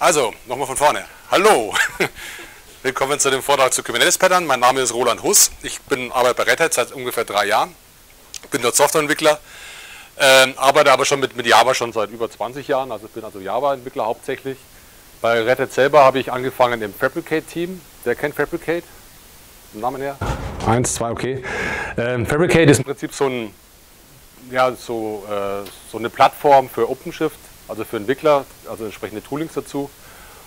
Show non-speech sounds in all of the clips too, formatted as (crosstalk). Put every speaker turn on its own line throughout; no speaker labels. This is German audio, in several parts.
Also, nochmal von vorne. Hallo! (laughs) Willkommen zu dem Vortrag zu Kubernetes Pattern. Mein Name ist Roland Huss. Ich bin arbeite bei Red Hat seit ungefähr drei Jahren. Bin dort Softwareentwickler, ähm, arbeite aber schon mit, mit Java schon seit über 20 Jahren. Also ich bin also Java-Entwickler hauptsächlich. Bei Red Hat selber habe ich angefangen im Fabricate-Team. Wer kennt Fabricate? Vom Namen her? Eins, zwei, okay. Ähm, Fabricate ist im Prinzip so, ein, ja, so, äh, so eine Plattform für OpenShift also für Entwickler, also entsprechende Toolings dazu.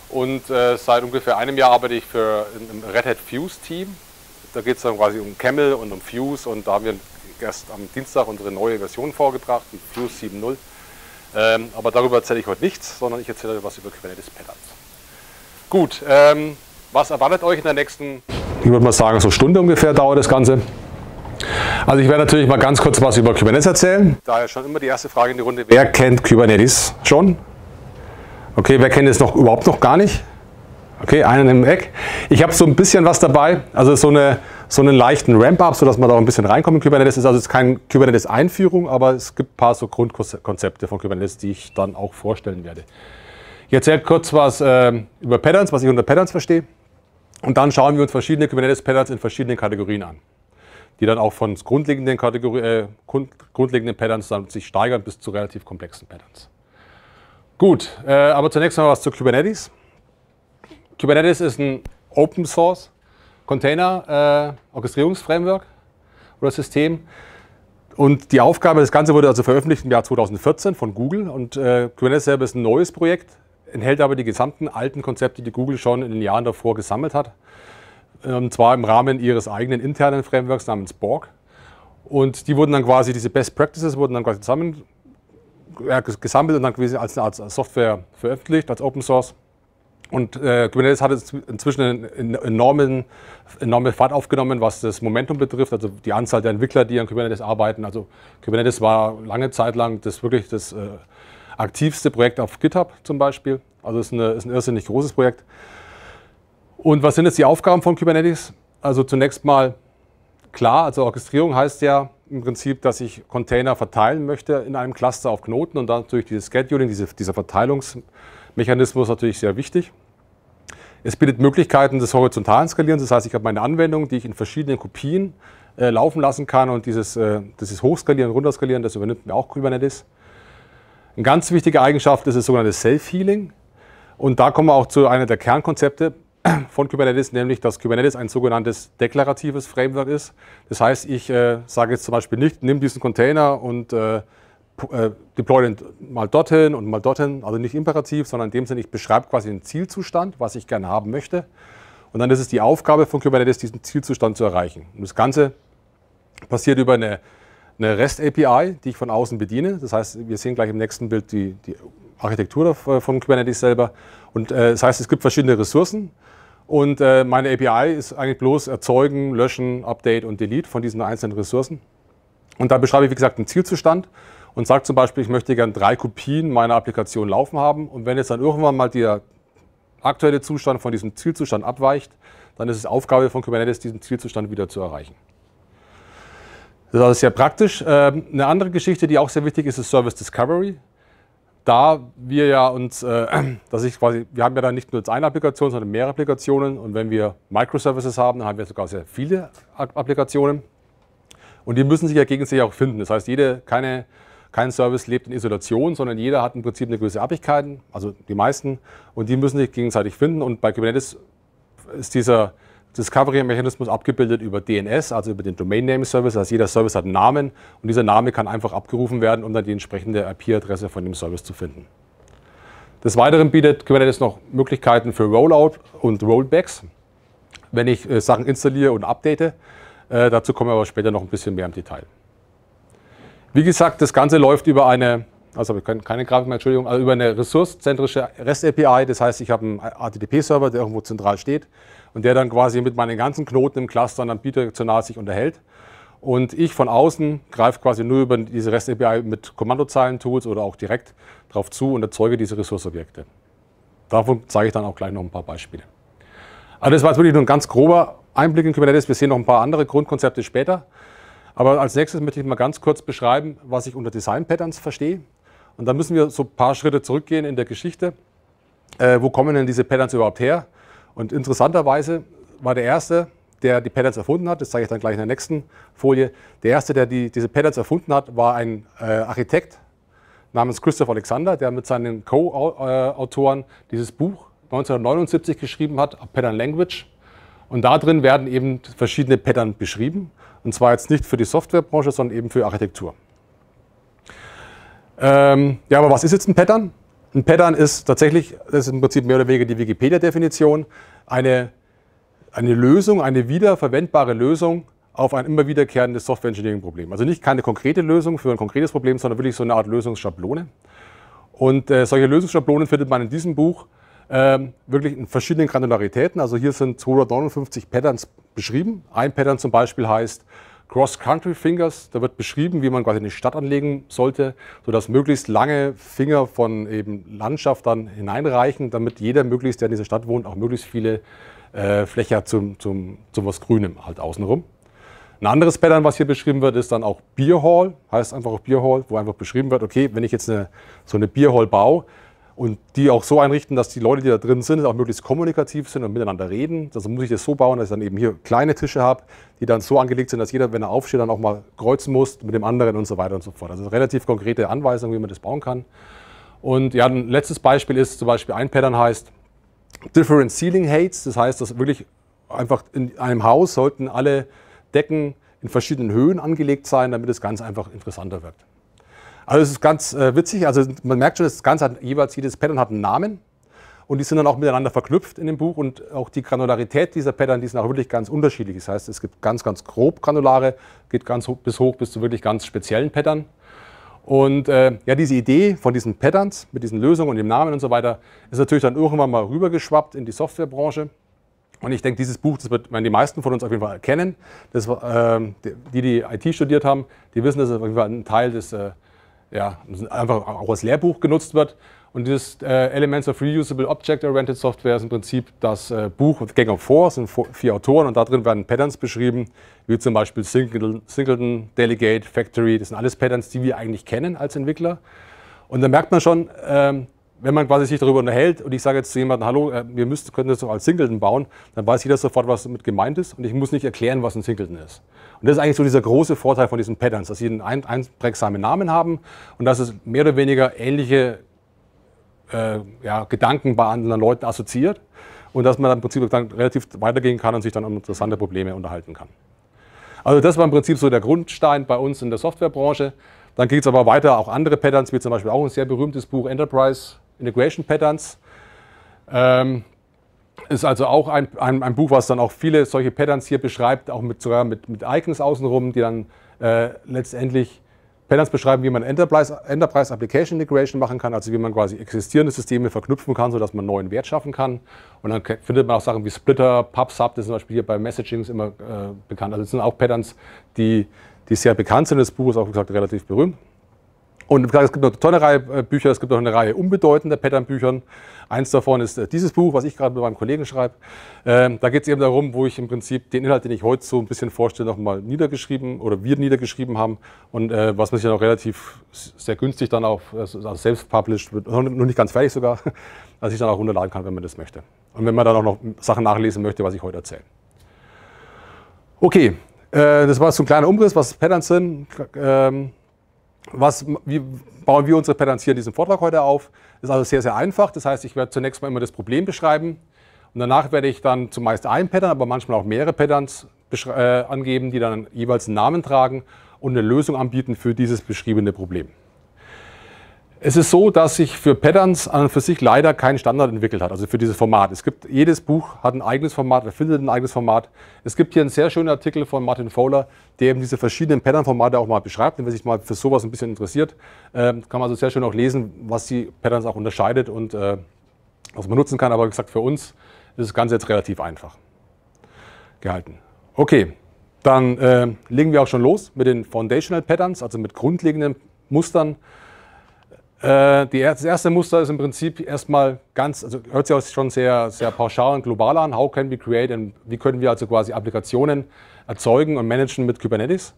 Und äh, seit ungefähr einem Jahr arbeite ich für ein Red Hat Fuse Team. Da geht es dann quasi um Camel und um Fuse und da haben wir erst am Dienstag unsere neue Version vorgebracht, die Fuse 7.0. Ähm, aber darüber erzähle ich heute nichts, sondern ich erzähle was über Kubernetes Patterns. Gut, ähm, was erwartet euch in der nächsten, ich würde mal sagen, so Stunde ungefähr dauert das Ganze. Also ich werde natürlich mal ganz kurz was über Kubernetes erzählen. Daher schon immer die erste Frage in die Runde. Wer kennt Kubernetes schon? Okay, wer kennt es noch überhaupt noch gar nicht? Okay, einen im Eck. Ich habe so ein bisschen was dabei, also so, eine, so einen leichten Ramp-up, sodass man da auch ein bisschen reinkommt in Kubernetes. Ist also jetzt keine Kubernetes-Einführung, aber es gibt ein paar so Grundkonzepte von Kubernetes, die ich dann auch vorstellen werde. Ich erzähle kurz was äh, über Patterns, was ich unter Patterns verstehe. Und dann schauen wir uns verschiedene Kubernetes-Patterns in verschiedenen Kategorien an die dann auch von grundlegenden, Kategori äh, grundlegenden Patterns sich steigern bis zu relativ komplexen Patterns. Gut, äh, aber zunächst mal was zu Kubernetes. Kubernetes ist ein Open Source Container äh, Orchestrierungsframework oder System. Und die Aufgabe, das Ganze wurde also veröffentlicht im Jahr 2014 von Google. Und äh, Kubernetes selber ist ein neues Projekt, enthält aber die gesamten alten Konzepte, die Google schon in den Jahren davor gesammelt hat und ähm, zwar im Rahmen ihres eigenen internen Frameworks namens Borg. Und die wurden dann quasi, diese Best Practices wurden dann quasi zusammen äh, gesammelt und dann quasi als eine Software veröffentlicht, als Open Source. Und äh, Kubernetes hat inzwischen einen enormen, Fahrt aufgenommen, was das Momentum betrifft, also die Anzahl der Entwickler, die an Kubernetes arbeiten. Also Kubernetes war lange Zeit lang das wirklich das äh, aktivste Projekt auf GitHub zum Beispiel. Also es ist, eine, ist ein irrsinnig großes Projekt. Und was sind jetzt die Aufgaben von Kubernetes? Also zunächst mal klar, also Orchestrierung heißt ja im Prinzip, dass ich Container verteilen möchte in einem Cluster auf Knoten und dann natürlich dieses Scheduling, diese, dieser Verteilungsmechanismus natürlich sehr wichtig. Es bietet Möglichkeiten des horizontalen Skalierens, das heißt, ich habe meine Anwendung, die ich in verschiedenen Kopien äh, laufen lassen kann und dieses, äh, dieses Hochskalieren, Runterskalieren, das übernimmt mir auch Kubernetes. Eine ganz wichtige Eigenschaft ist das sogenannte Self-Healing und da kommen wir auch zu einer der Kernkonzepte (clears throat) von Kubernetes, nämlich dass Kubernetes ein sogenanntes deklaratives Framework ist. Das heißt, ich äh, sage jetzt zum Beispiel nicht, nimm diesen Container und äh, äh, deploy den mal dorthin und mal dorthin, also nicht imperativ, sondern in dem Sinne, ich beschreibe quasi den Zielzustand, was ich gerne haben möchte. Und dann ist es die Aufgabe von Kubernetes, diesen Zielzustand zu erreichen. Und das Ganze passiert über eine, eine REST-API, die ich von außen bediene. Das heißt, wir sehen gleich im nächsten Bild die, die Architektur äh, von Kubernetes selber. Und äh, das heißt, es gibt verschiedene Ressourcen. Und äh, meine API ist eigentlich bloß erzeugen, löschen, update und delete von diesen einzelnen Ressourcen. Und da beschreibe ich, wie gesagt, einen Zielzustand und sage zum Beispiel, ich möchte gerne drei Kopien meiner Applikation laufen haben. Und wenn jetzt dann irgendwann mal der aktuelle Zustand von diesem Zielzustand abweicht, dann ist es Aufgabe von Kubernetes, diesen Zielzustand wieder zu erreichen. Das ist sehr praktisch. Ähm, eine andere Geschichte, die auch sehr wichtig ist, ist Service Discovery da wir ja uns, äh, (clears throat) dass ich quasi, wir haben ja dann nicht nur eine Applikation, sondern mehrere Applikationen. Und wenn wir Microservices haben, dann haben wir sogar sehr viele Applikationen. Und die müssen sich ja gegenseitig auch finden. Das heißt, jede, keine, kein Service lebt in Isolation, sondern jeder hat im Prinzip eine gewisse Abhängigkeiten, also die meisten. Und die müssen sich gegenseitig finden. Und bei Kubernetes ist dieser, Discovery-Mechanismus abgebildet über DNS, also über den Domain Name Service. Also jeder Service hat einen Namen und dieser Name kann einfach abgerufen werden, um dann die entsprechende IP-Adresse von dem Service zu finden. Des Weiteren bietet Kubernetes noch Möglichkeiten für Rollout und Rollbacks, wenn ich äh, Sachen installiere und update. Äh, dazu kommen wir aber später noch ein bisschen mehr im Detail. Wie gesagt, das Ganze läuft über eine, also wir können keine Grafik mehr, Entschuldigung, also über eine ressourcenzentrische REST-API. Das heißt, ich habe einen HTTP-Server, der irgendwo zentral steht und der dann quasi mit meinen ganzen Knoten im Cluster dann bidirektional sich unterhält. Und ich von außen greife quasi nur über diese REST-API mit Kommandozeilen-Tools oder auch direkt darauf zu und erzeuge diese Ressourceobjekte. Davon zeige ich dann auch gleich noch ein paar Beispiele. Also das war jetzt wirklich nur ein ganz grober Einblick in Kubernetes. Wir sehen noch ein paar andere Grundkonzepte später. Aber als nächstes möchte ich mal ganz kurz beschreiben, was ich unter Design Patterns verstehe. Und da müssen wir so ein paar Schritte zurückgehen in der Geschichte. Äh, wo kommen denn diese Patterns überhaupt her? Und interessanterweise war der erste, der die Patterns erfunden hat, das zeige ich dann gleich in der nächsten Folie, der erste, der die, diese Patterns erfunden hat, war ein äh, Architekt namens Christoph Alexander, der mit seinen Co-Autoren dieses Buch 1979 geschrieben hat, A Pattern Language. Und da drin werden eben verschiedene Pattern beschrieben. Und zwar jetzt nicht für die Softwarebranche, sondern eben für Architektur. Ähm, ja, aber was ist jetzt ein Pattern? Ein Pattern ist tatsächlich, das ist im Prinzip mehr oder weniger die Wikipedia-Definition, eine, eine Lösung, eine wiederverwendbare Lösung auf ein immer wiederkehrendes Software Engineering Problem. Also nicht keine konkrete Lösung für ein konkretes Problem, sondern wirklich so eine Art Lösungsschablone. Und äh, solche Lösungsschablonen findet man in diesem Buch äh, wirklich in verschiedenen Granularitäten. Also hier sind 259 Patterns beschrieben. Ein Pattern zum Beispiel heißt, Cross-Country Fingers, da wird beschrieben, wie man quasi eine Stadt anlegen sollte, sodass möglichst lange Finger von eben Landschaft dann hineinreichen, damit jeder möglichst, der in dieser Stadt wohnt, auch möglichst viele äh, Fläche zum, zum, zum was Grünem halt außenrum. Ein anderes Pattern, was hier beschrieben wird, ist dann auch Beer Hall, heißt einfach auch Beer Hall, wo einfach beschrieben wird, okay, wenn ich jetzt eine, so eine Beer Hall baue, und die auch so einrichten, dass die Leute, die da drin sind, auch möglichst kommunikativ sind und miteinander reden. Also muss ich das so bauen, dass ich dann eben hier kleine Tische habe, die dann so angelegt sind, dass jeder, wenn er aufsteht, dann auch mal kreuzen muss mit dem anderen und so weiter und so fort. Also relativ konkrete Anweisungen, wie man das bauen kann. Und ja, ein letztes Beispiel ist zum Beispiel ein Pattern heißt Different Ceiling Heights. Das heißt, dass wirklich einfach in einem Haus sollten alle Decken in verschiedenen Höhen angelegt sein, damit es ganz einfach interessanter wirkt. Also es ist ganz äh, witzig, also man merkt schon, das Ganze hat jeweils jedes Pattern hat einen Namen und die sind dann auch miteinander verknüpft in dem Buch und auch die Granularität dieser Pattern, die sind auch wirklich ganz unterschiedlich. Das heißt, es gibt ganz, ganz grob granulare, geht ganz hoch, bis hoch bis zu wirklich ganz speziellen Pattern. Und äh, ja, diese Idee von diesen Patterns mit diesen Lösungen und dem Namen und so weiter ist natürlich dann irgendwann mal rübergeschwappt in die Softwarebranche. Und ich denke, dieses Buch, das wird die meisten von uns auf jeden Fall erkennen. Das, äh, die, die IT studiert haben, die wissen, dass es auf jeden Fall ein Teil des äh, ja, einfach auch als Lehrbuch genutzt wird. Und dieses äh, Elements of Reusable Object-Oriented Software ist im Prinzip das äh, Buch Gang of Four, es sind vier Autoren und da drin werden Patterns beschrieben, wie zum Beispiel Singleton, Singleton, Delegate, Factory, das sind alles Patterns, die wir eigentlich kennen als Entwickler. Und da merkt man schon, ähm, wenn man quasi sich darüber unterhält und ich sage jetzt zu jemandem, hallo, äh, wir müssten, könnten das doch als Singleton bauen, dann weiß jeder sofort, was damit gemeint ist und ich muss nicht erklären, was ein Singleton ist. Und das ist eigentlich so dieser große Vorteil von diesen Patterns, dass sie einen einprägsamen Namen haben und dass es mehr oder weniger ähnliche äh, ja, Gedanken bei anderen Leuten assoziiert und dass man dann im Prinzip dann relativ weitergehen kann und sich dann um interessante Probleme unterhalten kann. Also das war im Prinzip so der Grundstein bei uns in der Softwarebranche. Dann geht es aber weiter, auch andere Patterns, wie zum Beispiel auch ein sehr berühmtes Buch Enterprise Integration Patterns. Ähm, ist also auch ein, ein, ein, Buch, was dann auch viele solche Patterns hier beschreibt, auch mit, sogar mit, mit Icons außenrum, die dann äh, letztendlich Patterns beschreiben, wie man Enterprise, Enterprise Application Integration machen kann, also wie man quasi existierende Systeme verknüpfen kann, sodass man neuen Wert schaffen kann. Und dann findet man auch Sachen wie Splitter, PubSub, das ist zum Beispiel hier bei Messagings immer äh, bekannt. Also das sind auch Patterns, die, die sehr bekannt sind. Das Buch ist auch, gesagt, relativ berühmt. Und wie gesagt, es gibt noch eine tolle Reihe äh, Bücher, es gibt noch eine Reihe unbedeutender Pattern-Büchern. Eins davon ist äh, dieses Buch, was ich gerade mit meinem Kollegen schreibe. Ähm, da geht es eben darum, wo ich im Prinzip den Inhalt, den ich heute so ein bisschen vorstelle, nochmal niedergeschrieben oder wir niedergeschrieben haben und äh, was man sich dann auch relativ sehr günstig dann auch also selbst published wird, noch nicht ganz fertig sogar, (laughs) dass ich dann auch runterladen kann, wenn man das möchte. Und wenn man dann auch noch Sachen nachlesen möchte, was ich heute erzähle. Okay, das war so ein kleiner Umriss, was Patterns sind. Ähm, was, wie bauen wir unsere Patterns hier in diesem Vortrag heute auf? Das ist also sehr, sehr einfach. Das heißt, ich werde zunächst mal immer das Problem beschreiben und danach werde ich dann zumeist ein Pattern, aber manchmal auch mehrere Patterns äh, angeben, die dann jeweils einen Namen tragen und eine Lösung anbieten für dieses beschriebene Problem. Es ist so, dass sich für Patterns an und für sich leider kein Standard entwickelt hat, also für dieses Format. Es gibt, jedes Buch hat ein eigenes Format, er findet ein eigenes Format. Es gibt hier einen sehr schönen Artikel von Martin Fowler, der eben diese verschiedenen Pattern-Formate auch mal beschreibt. Und wer sich mal für sowas ein bisschen interessiert, ähm, kann man also sehr schön auch lesen, was die Patterns auch unterscheidet und äh, was man nutzen kann. Aber wie gesagt, für uns ist das Ganze jetzt relativ einfach gehalten. Okay, dann äh, legen wir auch schon los mit den Foundational Patterns, also mit grundlegenden Mustern. Äh, die, das erste Muster ist im Prinzip erstmal ganz, also hört sich auch schon sehr, sehr pauschal und global an. How can we create and wie können wir also quasi Applikationen erzeugen und managen mit Kubernetes?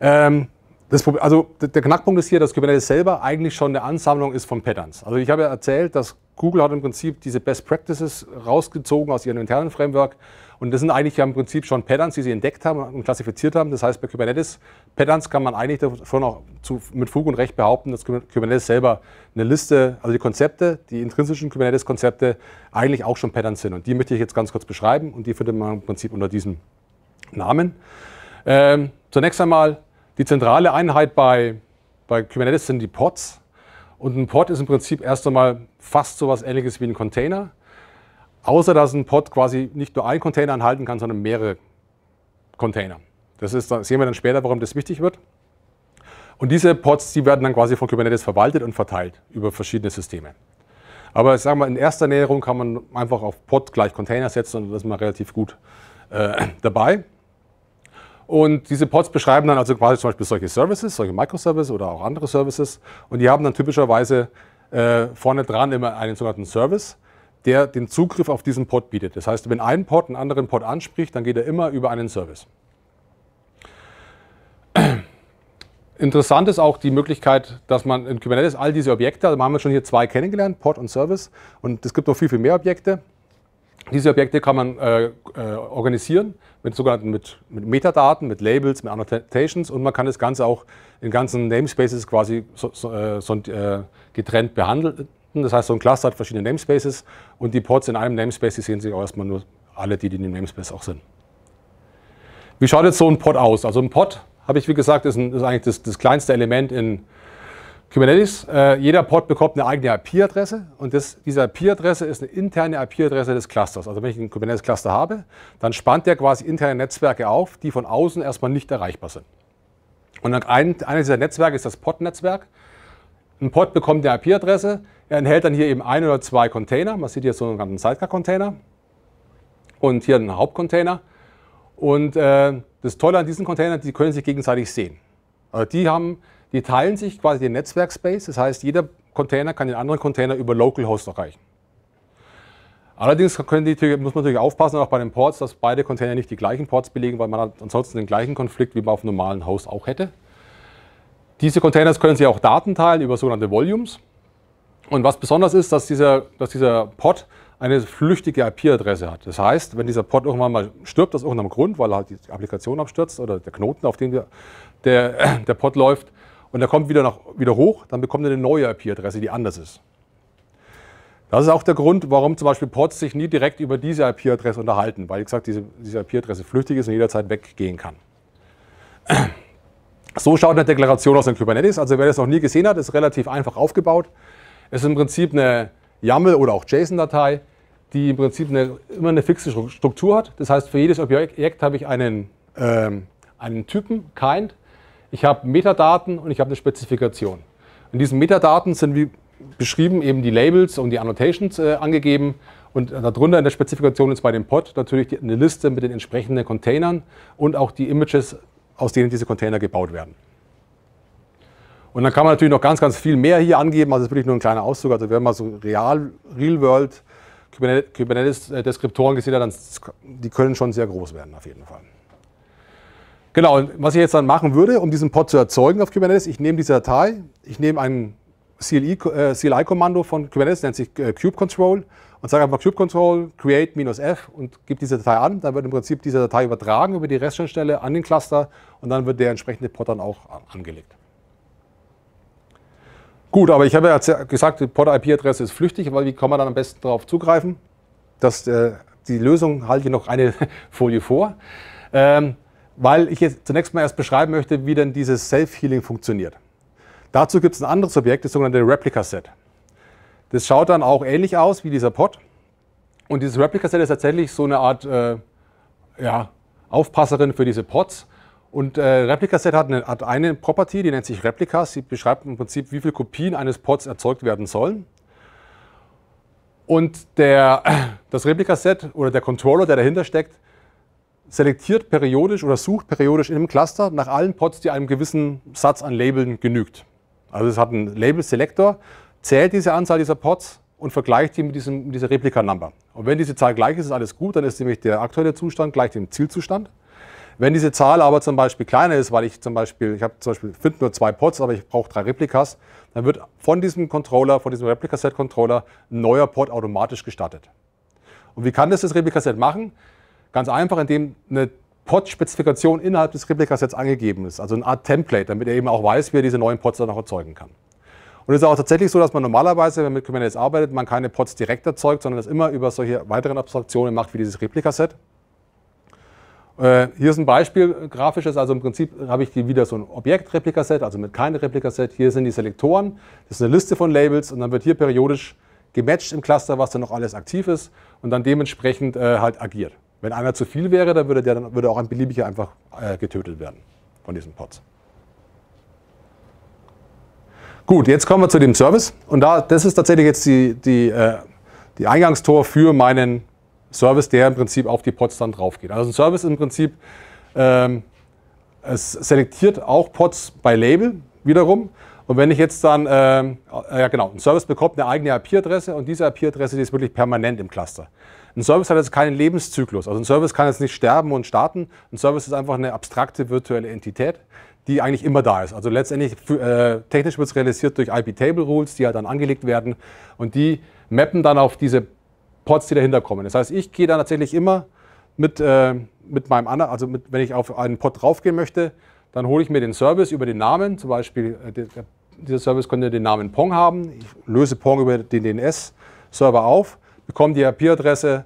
Ähm, das, also der Knackpunkt ist hier, dass Kubernetes selber eigentlich schon eine Ansammlung ist von Patterns. Also ich habe ja erzählt, dass Google hat im Prinzip diese Best Practices rausgezogen aus ihrem internen Framework. Und das sind eigentlich ja im Prinzip schon Patterns, die sie entdeckt haben und klassifiziert haben. Das heißt, bei Kubernetes Patterns kann man eigentlich davon auch zu, mit Fug und Recht behaupten, dass Kubernetes selber eine Liste, also die Konzepte, die intrinsischen Kubernetes-Konzepte eigentlich auch schon Patterns sind. Und die möchte ich jetzt ganz kurz beschreiben und die findet man im Prinzip unter diesem Namen. Ähm, zunächst einmal die zentrale Einheit bei, bei Kubernetes sind die Pods. Und ein Pod ist im Prinzip erst einmal fast so etwas ähnliches wie ein Container, außer dass ein Pod quasi nicht nur einen Container anhalten kann, sondern mehrere Container. Das, ist, das sehen wir dann später, warum das wichtig wird. Und diese Pods, die werden dann quasi von Kubernetes verwaltet und verteilt über verschiedene Systeme. Aber ich sage mal, in erster Näherung kann man einfach auf Pod gleich Container setzen und dann ist man relativ gut äh, dabei. Und diese Pods beschreiben dann also quasi zum Beispiel solche Services, solche Microservices oder auch andere Services. Und die haben dann typischerweise äh, vorne dran immer einen sogenannten Service, der den Zugriff auf diesen Pod bietet. Das heißt, wenn ein Pod einen anderen Pod anspricht, dann geht er immer über einen Service. (clears throat) Interessant ist auch die Möglichkeit, dass man in Kubernetes all diese Objekte, also haben wir schon hier zwei kennengelernt, Pod und Service, und es gibt noch viel, viel mehr Objekte. Diese Objekte kann man äh, äh, organisieren mit sogenannten mit, mit Metadaten, mit Labels, mit Annotations und man kann das Ganze auch in ganzen Namespaces quasi so, so, äh, äh, getrennt behandeln. Das heißt, so ein Cluster hat verschiedene Namespaces und die Pods in einem Namespace, die sehen sich auch erstmal nur alle, die, die in dem Namespace auch sind. Wie schaut jetzt so ein Pod aus? Also ein Pod, habe ich wie gesagt, ist, ein, ist eigentlich das, das kleinste Element in, Kubernetes, äh, jeder Pod bekommt eine eigene IP-Adresse und das, diese IP-Adresse ist eine interne IP-Adresse des Clusters. Also wenn ich einen Kubernetes-Cluster habe, dann spannt der quasi interne Netzwerke auf, die von außen erstmal nicht erreichbar sind. Und ein, eines dieser Netzwerke ist das Pod-Netzwerk. Ein Pod bekommt eine IP-Adresse, er enthält dann hier eben ein oder zwei Container. Man sieht hier so einen Sidecar-Container und hier einen Hauptcontainer. Und äh, das Tolle an diesen Containern, die können sich gegenseitig sehen. Also die haben die teilen sich quasi den Netzwerkspace, das heißt, jeder Container kann den anderen Container über Localhost erreichen. Allerdings die, muss man natürlich aufpassen, auch bei den Ports, dass beide Container nicht die gleichen Ports belegen, weil man hat ansonsten den gleichen Konflikt, wie man auf einem normalen Host auch hätte. Diese Containers können sich auch Daten teilen über sogenannte Volumes. Und was besonders ist, dass dieser, dass dieser Pod eine flüchtige IP-Adresse hat. Das heißt, wenn dieser Pod irgendwann mal stirbt, aus irgendeinem Grund, weil halt die Applikation abstürzt oder der Knoten, auf dem der, (clears throat) der Pod läuft, und er kommt wieder, nach, wieder hoch, dann bekommt er eine neue IP-Adresse, die anders ist. Das ist auch der Grund, warum zum Beispiel Ports sich nie direkt über diese IP-Adresse unterhalten, weil, wie gesagt, diese, diese IP-Adresse flüchtig ist und jederzeit weggehen kann. (clears throat) So schaut eine Deklaration aus in Kubernetes. Also wer das noch nie gesehen hat, ist relativ einfach aufgebaut. Es ist im Prinzip eine YAML oder auch JSON-Datei, die im Prinzip eine, immer eine fixe Struktur hat. Das heißt, für jedes Objekt habe ich einen, ähm, einen Typen, Kind, ich habe Metadaten und ich habe eine Spezifikation. In diesen Metadaten sind wie beschrieben eben die Labels und die Annotations äh, angegeben und äh, darunter in der Spezifikation ist bei dem Pod natürlich die, eine Liste mit den entsprechenden Containern und auch die Images, aus denen diese Container gebaut werden. Und dann kann man natürlich noch ganz, ganz viel mehr hier angeben, also das ist wirklich nur ein kleiner Auszug, also wenn man so real, real world Kubernetes-Deskriptoren äh, gesehen hat, dann die können schon sehr groß werden auf jeden Fall. Genau, und was ich jetzt dann machen würde, um diesen Pod zu erzeugen auf Kubernetes, ich nehme diese Datei, ich nehme ein CLI-Kommando äh, von Kubernetes, nennt sich äh, Cube Control, und sage einfach Cube Control create-f und gebe diese Datei an. Dann wird im Prinzip diese Datei übertragen über die Restschnittstelle an den Cluster und dann wird der entsprechende Pod dann auch angelegt. Gut, aber ich habe ja gesagt, die Pod-IP-Adresse ist flüchtig, weil wie kann man dann am besten darauf zugreifen? Das, äh, die Lösung halte ich noch eine (laughs) Folie vor. Ähm, weil ich jetzt zunächst mal erst beschreiben möchte, wie denn dieses Self-Healing funktioniert. Dazu gibt es ein anderes Objekt, das sogenannte Replica-Set. Das schaut dann auch ähnlich aus wie dieser Pod. Und dieses Replica-Set ist tatsächlich so eine Art äh, ja, Aufpasserin für diese Pods. Und äh, Replica-Set hat eine, hat eine Property, die nennt sich Replicas. Sie beschreibt im Prinzip, wie viele Kopien eines Pods erzeugt werden sollen. Und der, (clears throat) das replica set oder der Controller, der dahinter steckt, selektiert periodisch oder sucht periodisch in einem Cluster nach allen Pods, die einem gewissen Satz an Labeln genügt. Also es hat einen Label-Selektor, zählt diese Anzahl dieser Pods und vergleicht die mit, diesem, mit dieser Replika-Number. Und wenn diese Zahl gleich ist, ist alles gut, dann ist nämlich der aktuelle Zustand gleich dem Zielzustand. Wenn diese Zahl aber zum Beispiel kleiner ist, weil ich zum Beispiel, ich habe zum Beispiel, finde nur zwei Pods, aber ich brauche drei Replikas, dann wird von diesem Controller, von diesem set controller ein neuer Pod automatisch gestartet. Und wie kann das das Replica-Set machen? Ganz einfach, indem eine Pod-Spezifikation innerhalb des Replikers jetzt angegeben ist, also eine Art Template, damit er eben auch weiß, wie er diese neuen Pods dann auch erzeugen kann. Und es ist auch tatsächlich so, dass man normalerweise, wenn man mit Kubernetes arbeitet, man keine Pods direkt erzeugt, sondern das immer über solche weiteren Abstraktionen macht, wie dieses Replikaset. Äh, hier ist ein Beispiel, grafisches, also im Prinzip habe ich die wieder so ein Objekt-Replikaset, also mit keinem Replikaset. Hier sind die Selektoren, das ist eine Liste von Labels und dann wird hier periodisch gematcht im Cluster, was dann noch alles aktiv ist und dann dementsprechend äh, halt agiert. Wenn einer zu viel wäre, dann würde, der, dann würde auch ein beliebiger einfach äh, getötet werden von diesen Pods. Gut, jetzt kommen wir zu dem Service. Und da, das ist tatsächlich jetzt die, die, äh, die Eingangstor für meinen Service, der im Prinzip auf die Pods dann drauf geht. Also ein Service im Prinzip, ähm, es selektiert auch Pods bei Label wiederum und wenn ich jetzt dann, ähm, äh, ja genau, ein Service bekommt eine eigene IP-Adresse und diese IP-Adresse, die ist wirklich permanent im Cluster. Ein Service hat jetzt keinen Lebenszyklus. Also ein Service kann jetzt nicht sterben und starten. Ein Service ist einfach eine abstrakte virtuelle Entität, die eigentlich immer da ist. Also letztendlich äh, technisch wird es realisiert durch IP-Table-Rules, die halt dann angelegt werden und die mappen dann auf diese Pods, die dahinter kommen. Das heißt, ich gehe dann tatsächlich immer mit, äh, mit meinem anderen, also mit, wenn ich auf einen Pod draufgehen möchte, dann hole ich mir den Service über den Namen, zum Beispiel äh, der dieser Service könnte den Namen Pong haben. Ich löse Pong über den DNS-Server auf, bekomme die IP-Adresse,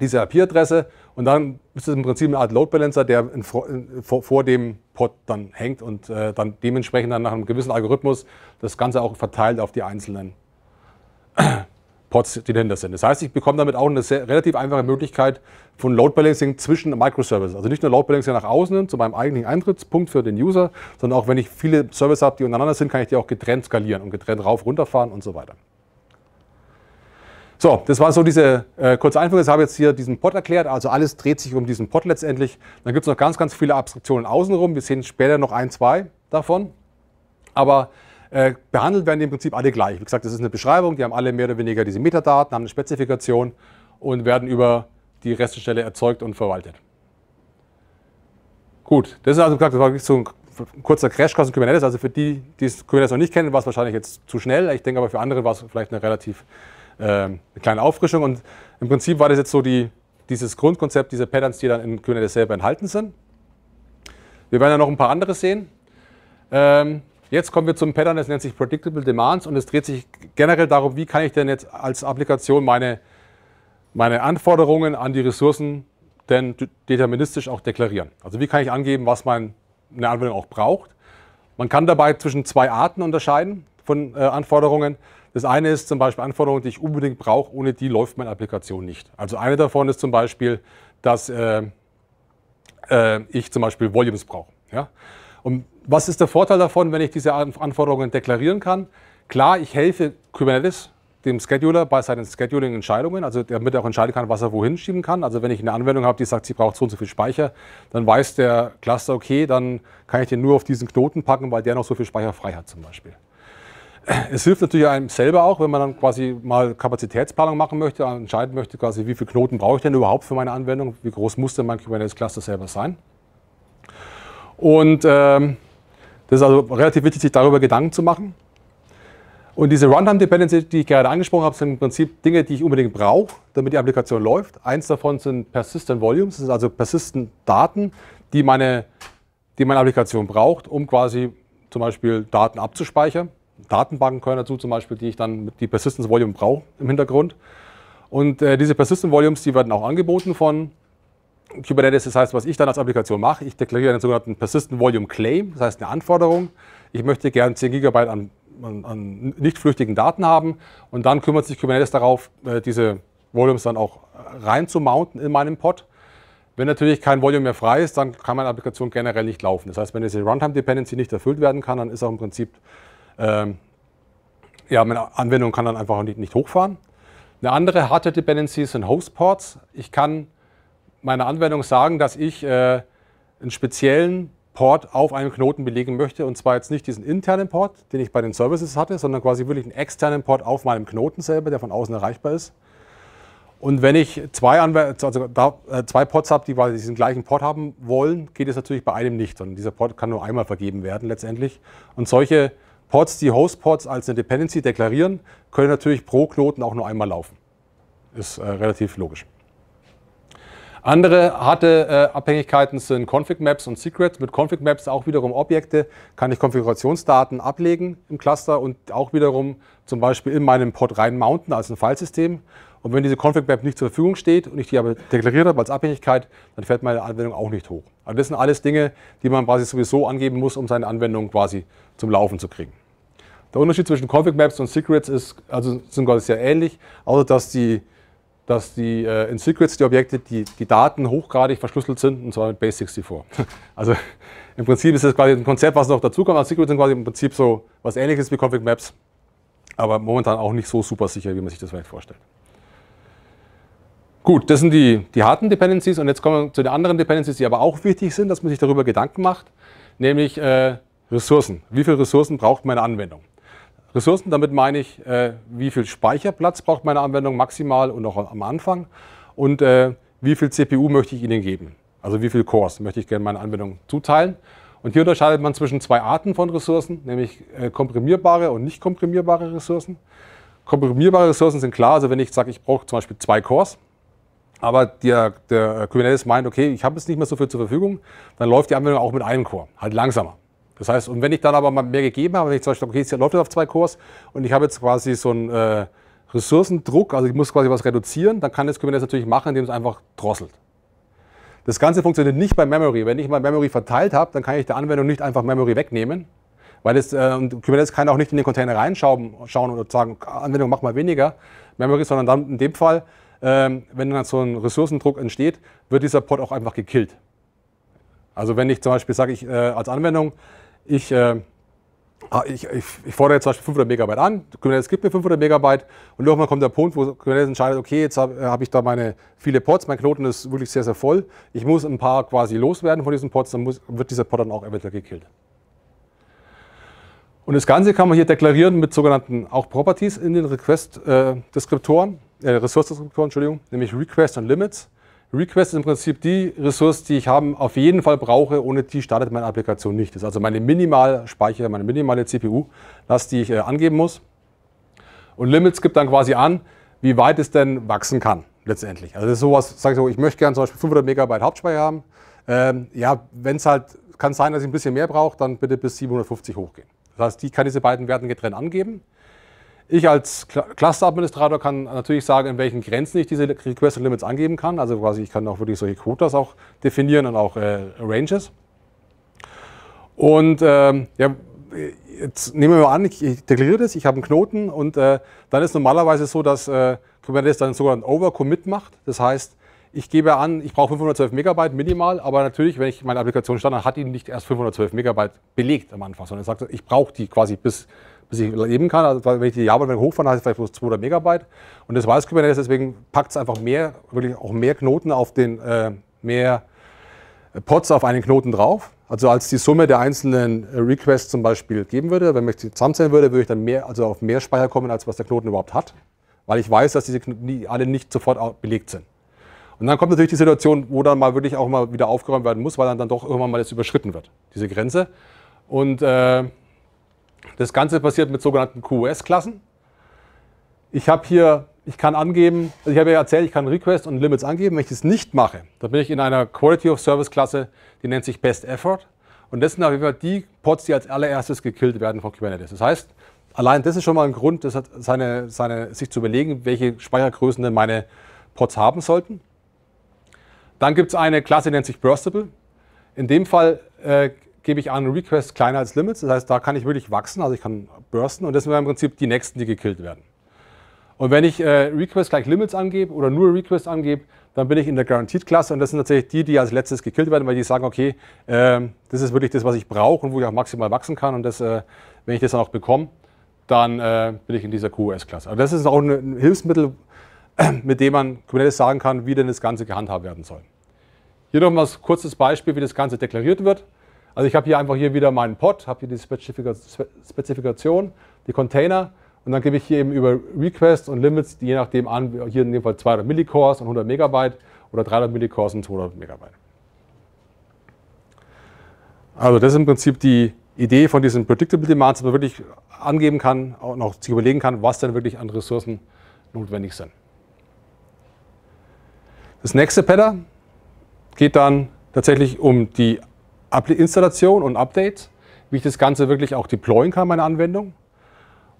diese IP-Adresse und dann ist es im Prinzip eine Art Load Balancer, der in, vor, vor, dem Pod dann hängt und äh, dann dementsprechend dann nach einem gewissen Algorithmus das Ganze auch verteilt auf die einzelnen Pods, die dahinter sind. Das heißt, ich bekomme damit auch eine sehr, relativ einfache Möglichkeit von Load Balancing zwischen Microservices. Also nicht nur Load Balancing nach außen zu meinem eigentlichen Eintrittspunkt für den User, sondern auch wenn ich viele Services habe, die untereinander sind, kann ich die auch getrennt skalieren und getrennt rauf, runterfahren und so weiter. So, das war so diese äh, kurze Einführung. Jetzt habe ich jetzt hier diesen Pod erklärt. Also alles dreht sich um diesen Pod letztendlich. Dann gibt es noch ganz, ganz viele Abstraktionen außenrum. Wir sehen später noch ein, zwei davon. Aber äh, behandelt werden die im Prinzip alle gleich. Wie gesagt, das ist eine Beschreibung, die haben alle mehr oder weniger diese Metadaten, haben eine Spezifikation und werden über die Reststelle erzeugt und verwaltet. Gut, das ist also gesagt, das war wirklich so ein kurzer Crashkurs in Kubernetes. Also für die, die Kubernetes noch nicht kennen, war es wahrscheinlich jetzt zu schnell. Ich denke aber für andere war es vielleicht eine relativ äh, eine kleine Auffrischung. Und im Prinzip war das jetzt so die, dieses Grundkonzept diese Patterns, die dann in Kubernetes selber enthalten sind. Wir werden ja noch ein paar andere sehen. Ähm, Jetzt kommen wir zum Pattern, das nennt sich Predictable Demands und es dreht sich generell darum, wie kann ich denn jetzt als Applikation meine, meine Anforderungen an die Ressourcen denn deterministisch auch deklarieren. Also wie kann ich angeben, was meine Anwendung auch braucht. Man kann dabei zwischen zwei Arten unterscheiden von äh, Anforderungen. Das eine ist zum Beispiel Anforderungen, die ich unbedingt brauche, ohne die läuft meine Applikation nicht. Also eine davon ist zum Beispiel, dass äh, äh, ich zum Beispiel Volumes brauche. Ja? Und was ist der Vorteil davon, wenn ich diese Anforderungen deklarieren kann? Klar, ich helfe Kubernetes, dem Scheduler, bei seinen Scheduling-Entscheidungen, also damit er auch entscheiden kann, was er wohin schieben kann. Also wenn ich eine Anwendung habe, die sagt, sie braucht so und so viel Speicher, dann weiß der Cluster, okay, dann kann ich den nur auf diesen Knoten packen, weil der noch so viel Speicher frei hat zum Beispiel. Es hilft natürlich einem selber auch, wenn man dann quasi mal Kapazitätsplanung machen möchte, entscheiden möchte, quasi, wie viele Knoten brauche ich denn überhaupt für meine Anwendung, wie groß muss denn mein Kubernetes-Cluster selber sein. Und ähm, das ist also relativ wichtig, sich darüber Gedanken zu machen. Und diese Runtime Dependency, die ich gerade angesprochen habe, sind im Prinzip Dinge, die ich unbedingt brauche, damit die Applikation läuft. Eins davon sind Persistent Volumes, das sind also persistent Daten, die meine, die meine Applikation braucht, um quasi zum Beispiel Daten abzuspeichern. Datenbanken können dazu zum Beispiel, die ich dann mit die Persistence Volume brauche im Hintergrund. Und äh, diese Persistent Volumes, die werden auch angeboten von Kubernetes, das heißt, was ich dann als Applikation mache, ich deklariere einen sogenannten Persistent Volume Claim, das heißt eine Anforderung. Ich möchte gern 10 GB an, an, an, nicht flüchtigen Daten haben und dann kümmert sich Kubernetes darauf, äh, diese Volumes dann auch reinzumounten in meinem Pod. Wenn natürlich kein Volume mehr frei ist, dann kann meine Applikation generell nicht laufen. Das heißt, wenn diese Runtime-Dependency nicht erfüllt werden kann, dann ist auch im Prinzip, ähm, ja, meine Anwendung kann dann einfach nicht, nicht hochfahren. Eine andere harte dependency sind Host-Ports. Ich kann meiner Anwendung sagen, dass ich äh, einen speziellen Port auf einem Knoten belegen möchte. Und zwar jetzt nicht diesen internen Port, den ich bei den Services hatte, sondern quasi wirklich einen externen Port auf meinem Knoten selber, der von außen erreichbar ist. Und wenn ich zwei, also da, äh, zwei Pods habe, die quasi diesen gleichen Port haben wollen, geht es natürlich bei einem nicht, Und dieser Port kann nur einmal vergeben werden letztendlich. Und solche Pods, die Host-Pods als eine Dependency deklarieren, können natürlich pro Knoten auch nur einmal laufen. Ist äh, relativ logisch. Andere harte äh, Abhängigkeiten sind Config Maps und Secrets. Mit Config Maps auch wiederum Objekte kann ich Konfigurationsdaten ablegen im Cluster und auch wiederum zum Beispiel in meinem Pod reinmounten als ein Filesystem. Und wenn diese Config Map nicht zur Verfügung steht und ich die aber deklariert habe als Abhängigkeit, dann fällt meine Anwendung auch nicht hoch. Also das sind alles Dinge, die man quasi sowieso angeben muss, um seine Anwendung quasi zum Laufen zu kriegen. Der Unterschied zwischen Config Maps und Secrets ist, also sind quasi sehr ähnlich, außer dass die dass die äh, in Secrets die Objekte, die, die Daten hochgradig verschlüsselt sind, und zwar mit Base64. (laughs) also im Prinzip ist das quasi ein Konzept, was noch dazukommt. Also Secrets sind quasi im Prinzip so was ähnliches wie Config Maps, aber momentan auch nicht so super sicher, wie man sich das vielleicht vorstellt. Gut, das sind die, die harten Dependencies und jetzt kommen wir zu den anderen Dependencies, die aber auch wichtig sind, dass man sich darüber Gedanken macht, nämlich äh, Ressourcen. Wie viele Ressourcen braucht meine Anwendung? Ressourcen, damit meine ich, äh, wie viel Speicherplatz braucht meine Anwendung maximal und auch am Anfang und äh, wie viel CPU möchte ich Ihnen geben. Also wie viel Cores möchte ich gerne meiner Anwendung zuteilen. Und hier unterscheidet man zwischen zwei Arten von Ressourcen, nämlich äh, komprimierbare und nicht komprimierbare Ressourcen. Komprimierbare Ressourcen sind klar, also wenn ich sage, ich brauche zum Beispiel zwei Cores, aber der, der Kubernetes meint, okay, ich habe jetzt nicht mehr so viel zur Verfügung, dann läuft die Anwendung auch mit einem Core, halt langsamer. Das heißt, und wenn ich dann aber mal mehr gegeben habe, wenn ich zum Beispiel, okay, es läuft das auf zwei Cores und ich habe jetzt quasi so einen äh, Ressourcendruck, also ich muss quasi was reduzieren, dann kann das Kubernetes natürlich machen, indem es einfach drosselt. Das Ganze funktioniert nicht bei Memory. Wenn ich mal Memory verteilt habe, dann kann ich der Anwendung nicht einfach Memory wegnehmen, weil es, äh, und Kubernetes kann auch nicht in den Container reinschauen schauen und sagen, Anwendung mach mal weniger Memory, sondern dann in dem Fall, ähm, wenn dann so ein Ressourcendruck entsteht, wird dieser Pod auch einfach gekillt. Also wenn ich zum Beispiel sage, ich äh, als Anwendung, ich, äh, ah, ich, ich, ich, fordere jetzt zum Beispiel 500 Megabyte an, Kubernetes gibt mir 500 Megabyte und irgendwann kommt der Punkt, wo Kubernetes entscheidet, okay, jetzt habe äh, hab ich da meine viele Pods, mein Knoten ist wirklich sehr, sehr voll, ich muss ein paar quasi loswerden von diesen Pods, dann muss, wird dieser Pod dann auch eventuell gekillt. Und das Ganze kann man hier deklarieren mit sogenannten auch Properties in den Request-Deskriptoren, äh, Ressource-Deskriptoren, äh, Entschuldigung, nämlich Request und Limits. Request ist im Prinzip die Ressource, die ich haben, auf jeden Fall brauche. Ohne die startet meine Applikation nicht. Das ist also meine Minimalspeicher, meine minimale CPU-Last, die ich äh, angeben muss. Und Limits gibt dann quasi an, wie weit es denn wachsen kann letztendlich. Also das ist sowas, sage ich so, ich möchte gerne zum Beispiel 500 Megabyte Hauptspeicher haben. Ähm, ja, wenn es halt, kann sein, dass ich ein bisschen mehr brauche, dann bitte bis 750 hochgehen. Das heißt, ich kann diese beiden Werten getrennt angeben. Ich als Cluster-Administrator kann natürlich sagen, in welchen Grenzen ich diese Request-Limits angeben kann. Also quasi, ich kann auch wirklich solche Quotas auch definieren und auch äh, Ranges. Und ähm, ja, jetzt nehmen wir mal an, ich, ich deklariere das, ich habe einen Knoten und äh, dann ist normalerweise so, dass äh, Kubernetes dann sogar einen Overcommit macht. Das heißt, ich gebe an, ich brauche 512 Megabyte minimal, aber natürlich, wenn ich meine Applikation starte, hat die nicht erst 512 Megabyte belegt am Anfang, sondern sagt, ich brauche die quasi bis bis ich leben kann. Also wenn ich die Java hochfahre, dann habe ich vielleicht bloß 200 Megabyte. Und das weiß Kubernetes, deswegen packt es einfach mehr, wirklich auch mehr Knoten auf den, äh, mehr äh, Pots auf einen Knoten drauf. Also als die Summe der einzelnen äh, Requests zum Beispiel geben würde, wenn ich die zusammenzählen würde, würde ich dann mehr, also auf mehr Speicher kommen, als was der Knoten überhaupt hat. Weil ich weiß, dass diese alle nicht sofort belegt sind. Und dann kommt natürlich die Situation, wo dann mal wirklich auch mal wieder aufgeräumt werden muss, weil dann, dann doch irgendwann mal das überschritten wird, diese Grenze. Und äh, das Ganze passiert mit sogenannten QoS-Klassen. Ich habe hier, ich kann angeben, also ich habe ja erzählt, ich kann Request und Limits angeben. Wenn ich das nicht mache, dann bin ich in einer Quality of Service-Klasse, die nennt sich Best Effort. Und das sind auf jeden Fall die Pods, die als allererstes gekillt werden von Kubernetes. Das heißt, allein das ist schon mal ein Grund, das hat seine, seine, sich zu überlegen, welche Speichergrößen denn meine Pods haben sollten. Dann gibt es eine Klasse, die nennt sich Burstable. In dem Fall äh, gebe ich an Request kleiner als Limits. Das heißt, da kann ich wirklich wachsen, also ich kann bursten und das sind im Prinzip die nächsten, die gekillt werden. Und wenn ich äh, Request gleich Limits angebe oder nur Request angebe, dann bin ich in der Guaranteed-Klasse und das sind tatsächlich die, die als letztes gekillt werden, weil die sagen, okay, äh, das ist wirklich das, was ich brauche und wo ich auch maximal wachsen kann und das, äh, wenn ich das dann auch bekomme, dann äh, bin ich in dieser QoS-Klasse. Also das ist auch ein Hilfsmittel, (clears throat) mit dem man Kubernetes sagen kann, wie denn das Ganze gehandhabt werden soll. Hier noch mal ein kurzes Beispiel, wie das Ganze deklariert wird. Also ich habe hier einfach hier wieder meinen Pod, habe hier die Spezifikation, die Container und dann gebe ich hier eben über Requests und Limits, je nachdem an, hier in dem Fall 200 Millicores und 100 Megabyte oder 300 Millicores und 200 Megabyte. Also das ist im Prinzip die Idee von diesen Predictable Demands, dass man wirklich angeben kann und auch sich überlegen kann, was denn wirklich an Ressourcen notwendig sind. Das nächste Pattern geht dann tatsächlich um die Installation und Update, wie ich das Ganze wirklich auch deployen kann, meine Anwendung.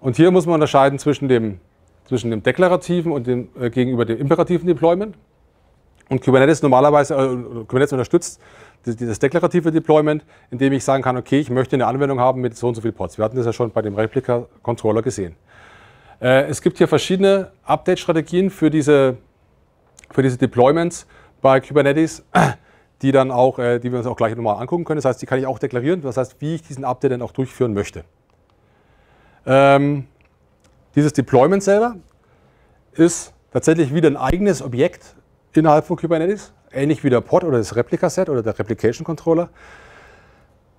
Und hier muss man unterscheiden zwischen dem, zwischen dem deklarativen und dem, äh, gegenüber dem imperativen Deployment. Und Kubernetes normalerweise, äh, Kubernetes unterstützt dieses deklarative Deployment, indem ich sagen kann, okay, ich möchte eine Anwendung haben mit so und so viel Pods. Wir hatten das ja schon bei dem Replica-Controller gesehen. Äh, es gibt hier verschiedene Update-Strategien für diese, für diese Deployments bei Kubernetes die dann auch, äh, die wir uns auch gleich nochmal angucken können. Das heißt, die kann ich auch deklarieren, das heißt, wie ich diesen Update dann auch durchführen möchte. Ähm, dieses Deployment selber ist tatsächlich wieder ein eigenes Objekt innerhalb von Kubernetes, ähnlich wie der Pod oder das Replica-Set oder der Replication-Controller.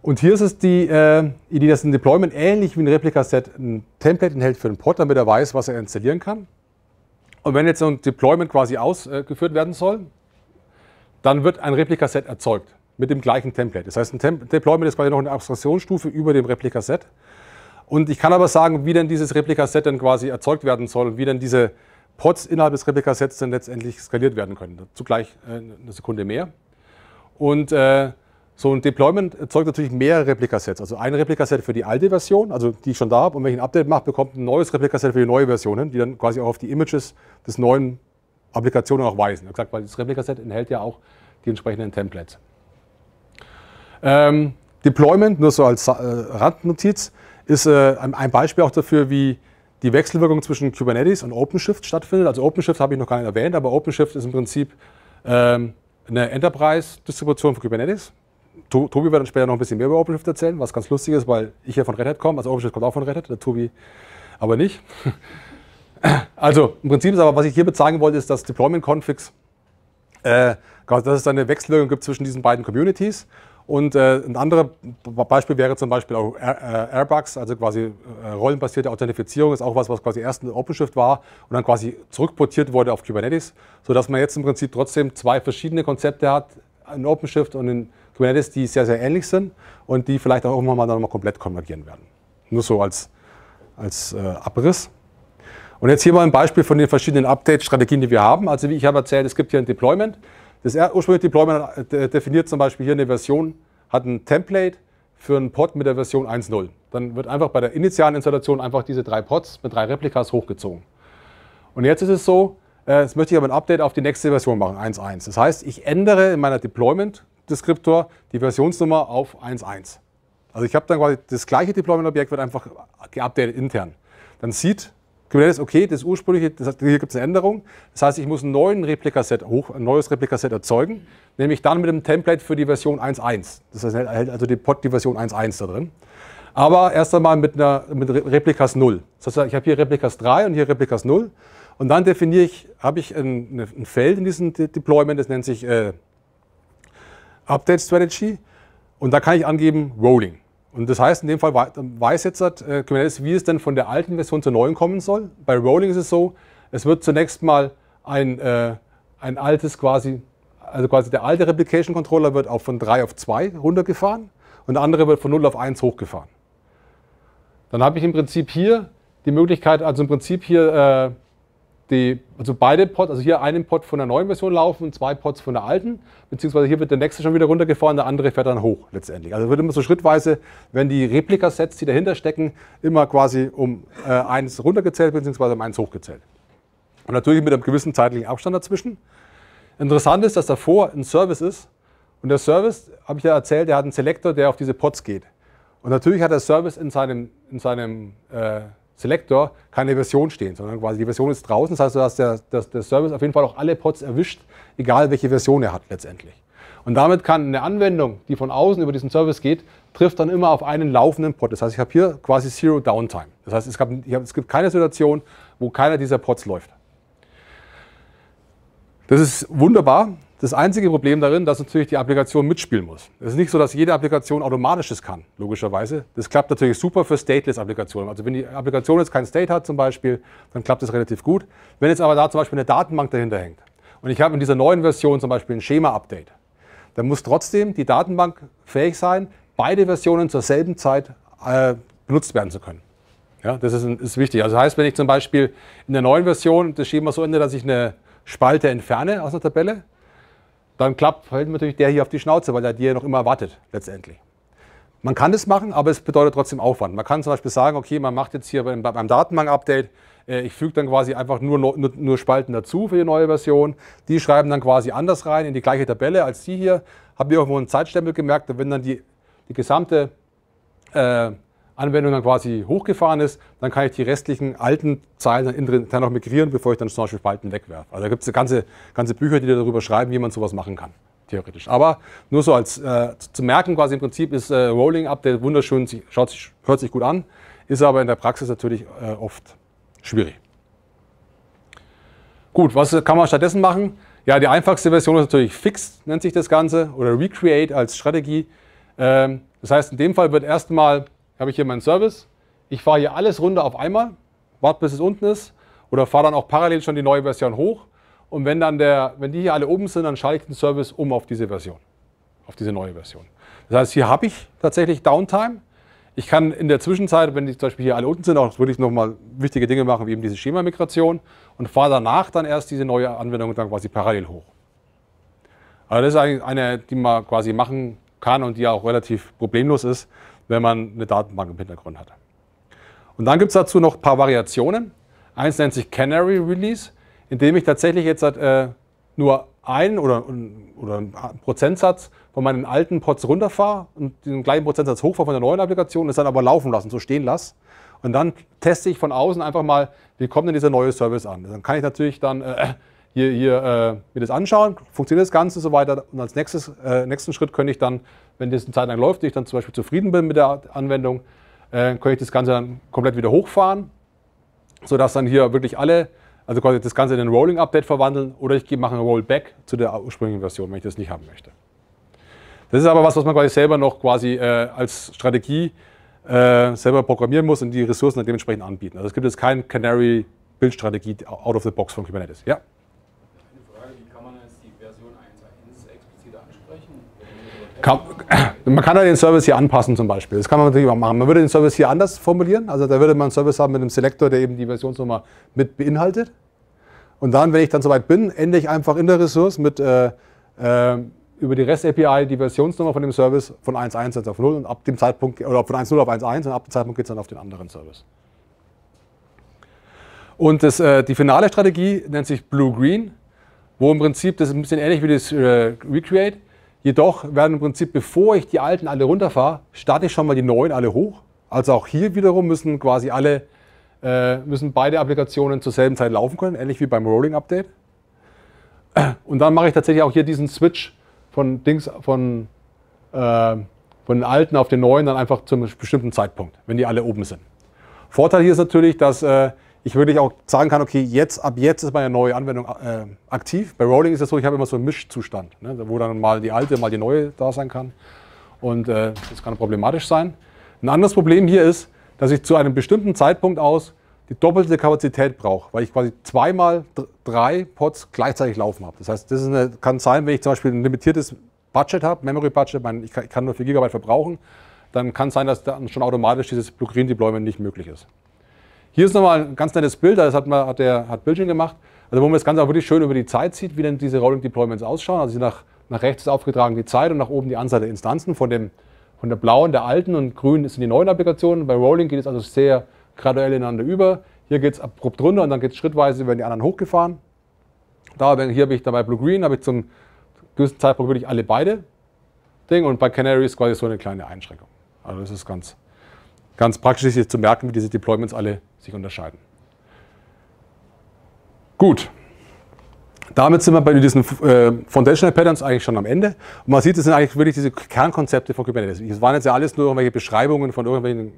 Und hier ist es die äh, Idee, dass ein Deployment ähnlich wie ein Replica-Set ein Template enthält für den Pod, damit er weiß, was er installieren kann. Und wenn jetzt so ein Deployment quasi ausgeführt werden soll, dann wird ein Replikaset erzeugt mit dem gleichen Template. Das heißt, ein Tem Deployment ist quasi noch eine Abstraktionsstufe über dem Replikaset. Und ich kann aber sagen, wie denn dieses Replikaset dann quasi erzeugt werden soll und wie denn diese Pods innerhalb des Replikasets dann letztendlich skaliert werden können. Zugleich äh, eine Sekunde mehr. Und äh, so ein Deployment erzeugt natürlich mehrere Replikasets. Also ein Replikaset für die alte Version, also die ich schon da habe. Und wenn ich ein Update mache, bekommt ein neues Replikaset für die neue Version hin, die dann quasi auch auf die Images des neuen Applikationen auch weisen. Ich habe gesagt, weil das Replikaset enthält ja auch die entsprechenden Templates. Ähm, Deployment, nur so als äh, Randnotiz, ist äh, ein Beispiel auch dafür, wie die Wechselwirkung zwischen Kubernetes und OpenShift stattfindet. Also OpenShift habe ich noch gar nicht erwähnt, aber OpenShift ist im Prinzip ähm, eine Enterprise-Distribution von Kubernetes. Tobi wird dann später noch ein bisschen mehr über OpenShift erzählen, was ganz lustig ist, weil ich ja von Red Hat komme. Also OpenShift kommt auch von Red Hat, der Tobi aber nicht. Also im Prinzip ist aber, was ich hiermit sagen wollte, ist, dass Deployment Configs, äh, dass es eine Wechselwirkung gibt zwischen diesen beiden Communities. Und äh, ein anderes Beispiel wäre zum Beispiel auch äh, Airbugs, also quasi äh, rollenbasierte Authentifizierung, ist auch was, was quasi erst in OpenShift war und dann quasi zurückportiert wurde auf Kubernetes, sodass man jetzt im Prinzip trotzdem zwei verschiedene Konzepte hat, in OpenShift und in Kubernetes, die sehr, sehr ähnlich sind und die vielleicht auch irgendwann mal dann nochmal komplett konvergieren werden. Nur so als, als äh, Abriss. Und jetzt hier mal ein Beispiel von den verschiedenen Update-Strategien, die wir haben. Also wie ich habe erzählt, es gibt hier ein Deployment. Das ursprüngliche Deployment äh, definiert zum Beispiel hier eine Version, hat ein Template für einen Pod mit der Version 1.0. Dann wird einfach bei der initialen Installation einfach diese drei Pods mit drei Replikas hochgezogen. Und jetzt ist es so, äh, jetzt möchte ich aber ein Update auf die nächste Version machen, 1.1. Das heißt, ich ändere in meiner Deployment-Deskriptor die Versionsnummer auf 1.1. Also ich habe dann quasi das gleiche Deployment-Objekt, wird einfach geupdatet intern. Dann sieht Kubernetes, okay, das ursprüngliche, das, hier gibt es eine Änderung. Das heißt, ich muss einen neuen Replikaset, hoch, ein neues Replikaset erzeugen, nämlich dann mit einem Template für die Version 1.1. Das heißt, hält also die Pod die Version 1.1 da drin. Aber erst einmal mit, einer, mit Replikas 0. Das heißt, ich habe hier Replikas 3 und hier Replikas 0. Und dann definiere ich, habe ich ein, ein Feld in diesem De Deployment, das nennt sich äh, Update Strategy. Und da kann ich angeben Rolling. Und das heißt, in dem Fall weiß jetzt äh, Kubernetes, wie es denn von der alten Version zur neuen kommen soll. Bei Rolling ist es so, es wird zunächst mal ein, äh, ein altes quasi, also quasi der alte Replication Controller wird auch von 3 auf 2 runtergefahren und der andere wird von 0 auf 1 hochgefahren. Dann habe ich im Prinzip hier die Möglichkeit, also im Prinzip hier äh, die, also beide Pods, also hier einen Pod von der neuen Version laufen und zwei Pods von der alten, beziehungsweise hier wird der nächste schon wieder runtergefahren, der andere fährt dann hoch letztendlich. Also wird immer so schrittweise, wenn die Replikasets, die dahinter stecken, immer quasi um äh, eins runtergezählt, beziehungsweise um eins hochgezählt. Und natürlich mit einem gewissen zeitlichen Abstand dazwischen. Interessant ist, dass davor ein Service ist und der Service, habe ich ja erzählt, der hat einen Selektor, der auf diese Pods geht. Und natürlich hat der Service in seinem, in seinem äh, Selector keine Version stehen, sondern quasi die Version ist draußen. Das heißt, dass der, dass der Service auf jeden Fall auch alle Pods erwischt, egal welche Version er hat letztendlich. Und damit kann eine Anwendung, die von außen über diesen Service geht, trifft dann immer auf einen laufenden Pod. Das heißt, ich habe hier quasi Zero Downtime. Das heißt, es, gab, hab, es gibt keine Situation, wo keiner dieser Pods läuft. Das ist wunderbar. Das einzige Problem darin, dass natürlich die Applikation mitspielen muss. Es ist nicht so, dass jede Applikation automatisches kann, logischerweise. Das klappt natürlich super für Stateless-Applikationen. Also wenn die Applikation jetzt kein State hat zum Beispiel, dann klappt das relativ gut. Wenn jetzt aber da zum Beispiel eine Datenbank dahinter hängt und ich habe in dieser neuen Version zum Beispiel ein Schema-Update, dann muss trotzdem die Datenbank fähig sein, beide Versionen zur selben Zeit äh, benutzt werden zu können. Ja, das ist, ist wichtig. Also das heißt, wenn ich zum Beispiel in der neuen Version das Schema so ändere, dass ich eine Spalte entferne aus der Tabelle, dann klappt halt natürlich der hier auf die Schnauze, weil er dir noch immer wartet letztendlich. Man kann das machen, aber es bedeutet trotzdem Aufwand. Man kann zum Beispiel sagen, okay, man macht jetzt hier beim, Datenbank-Update, äh, ich füge dann quasi einfach nur, nur, nur, Spalten dazu für die neue Version. Die schreiben dann quasi anders rein in die gleiche Tabelle als die hier. Haben wir irgendwo einen Zeitstempel gemerkt, und wenn dann die, die gesamte äh, Anwendung dann quasi hochgefahren ist, dann kann ich die restlichen alten Zeilen dann intern noch migrieren, bevor ich dann zum Beispiel Spalten wegwerfe. Also da gibt es ganze, ganze Bücher, die darüber schreiben, wie man sowas machen kann, theoretisch. Aber nur so als äh, zu merken quasi im Prinzip ist äh, Rolling Update wunderschön, schaut sich, hört sich gut an, ist aber in der Praxis natürlich äh, oft schwierig. Gut, was kann man stattdessen machen? Ja, die einfachste Version ist natürlich Fixed, nennt sich das Ganze, oder Recreate als Strategie. Ähm, das heißt, in dem Fall wird erstmal habe ich hier meinen Service, ich fahre hier alles runter auf einmal, warte bis es unten ist oder fahre dann auch parallel schon die neue Version hoch und wenn dann der, wenn die hier alle oben sind, dann schalte ich den Service um auf diese Version, auf diese neue Version. Das heißt, hier habe ich tatsächlich Downtime. Ich kann in der Zwischenzeit, wenn die zum Beispiel hier alle unten sind, auch wirklich nochmal wichtige Dinge machen, wie eben diese Schema-Migration und fahre danach dann erst diese neue Anwendung dann quasi parallel hoch. Also das ist eigentlich eine, die man quasi machen kann und die auch relativ problemlos ist wenn man eine Datenbank im Hintergrund hat. Und dann gibt es dazu noch ein paar Variationen. Eins nennt sich Canary Release, indem ich tatsächlich jetzt äh, nur einen oder, oder einen Prozentsatz von meinen alten Pods runterfahre und den gleichen Prozentsatz hochfahre von der neuen Applikation, es dann aber laufen lassen, so stehen lasse. Und dann teste ich von außen einfach mal, wie kommt denn dieser neue Service an? Dann kann ich natürlich dann äh, hier, hier äh, mir das anschauen, funktioniert das Ganze so weiter und als nächstes, äh, nächsten Schritt könnte ich dann, wenn das eine Zeit lang läuft, ich dann zum Beispiel zufrieden bin mit der Anwendung, äh, könnte ich das Ganze dann komplett wieder hochfahren, sodass dann hier wirklich alle, also quasi das Ganze in ein Rolling Update verwandeln oder ich mache ein Rollback zu der ursprünglichen Version, wenn ich das nicht haben möchte. Das ist aber was, was man quasi selber noch quasi äh, als Strategie äh, selber programmieren muss und die Ressourcen dann dementsprechend anbieten. Also es gibt jetzt keine Canary-Bildstrategie out of the box von Kubernetes. Ja? Kann, (clears throat) man kann ja den Service hier anpassen zum Beispiel. Das kann man natürlich auch machen. Man würde den Service hier anders formulieren. Also da würde man einen Service haben mit einem Selektor, der eben die Versionsnummer mit beinhaltet. Und dann, wenn ich dann soweit bin, ende ich einfach in der Ressource mit äh, äh, über die REST-API die Versionsnummer von dem Service von 1.1 auf 0 und ab dem Zeitpunkt, oder von 1.0 auf 1.1 und ab dem Zeitpunkt geht es dann auf den anderen Service. Und das, äh, die finale Strategie nennt sich Blue-Green, wo im Prinzip, das ist ein bisschen ähnlich wie das äh, Recreate, Jedoch werden im Prinzip, bevor ich die alten alle runterfahre, starte ich schon mal die neuen alle hoch. Also auch hier wiederum müssen quasi alle, äh, müssen beide Applikationen zur selben Zeit laufen können, ähnlich wie beim Rolling Update. (clears throat) Und dann mache ich tatsächlich auch hier diesen Switch von Dings, von, äh, von den alten auf den neuen, dann einfach zum bestimmten Zeitpunkt, wenn die alle oben sind. Vorteil hier ist natürlich, dass äh, ich wirklich auch sagen kann, okay, jetzt, ab jetzt ist meine neue Anwendung äh, aktiv. Bei Rolling ist es so, ich habe immer so einen Mischzustand, ne, wo dann mal die alte, mal die neue da sein kann. Und äh, das kann problematisch sein. Ein anderes Problem hier ist, dass ich zu einem bestimmten Zeitpunkt aus die doppelte Kapazität brauche, weil ich quasi zweimal drei Pods gleichzeitig laufen habe. Das heißt, das eine, kann sein, wenn ich zum Beispiel ein limitiertes Budget habe, Memory Budget, mein, ich, kann, nur 4 GB verbrauchen, dann kann es sein, dass dann schon automatisch dieses Blue-Green-Deployment nicht möglich ist. Hier ist nochmal ein ganz nettes Bild, das hat, man, hat der hat Bildschirm gemacht. Also wo man das Ganze auch wirklich schön über die Zeit sieht, wie denn diese Rolling Deployments ausschauen. Also nach, nach rechts ist aufgetragen die Zeit und nach oben die Anzahl der Instanzen von, dem, von der blauen, der alten und grün sind die neuen Applikationen. Bei Rolling geht es also sehr graduell ineinander über. Hier geht es abrupt runter und dann geht es schrittweise werden die anderen hochgefahren. Da, hier habe ich dabei Blue Green, habe ich zum gewissen Zeitpunkt wirklich alle beide Dinge und bei Canary ist quasi so eine kleine Einschränkung. Also das ist ganz, ganz praktisch, sich zu merken, wie diese Deployments alle sich unterscheiden. Gut, damit sind wir bei diesen äh, Foundational Patterns eigentlich schon am Ende. Und man sieht, das sind eigentlich wirklich diese Kernkonzepte von Kubernetes. Es waren jetzt ja alles nur irgendwelche Beschreibungen von irgendwelchen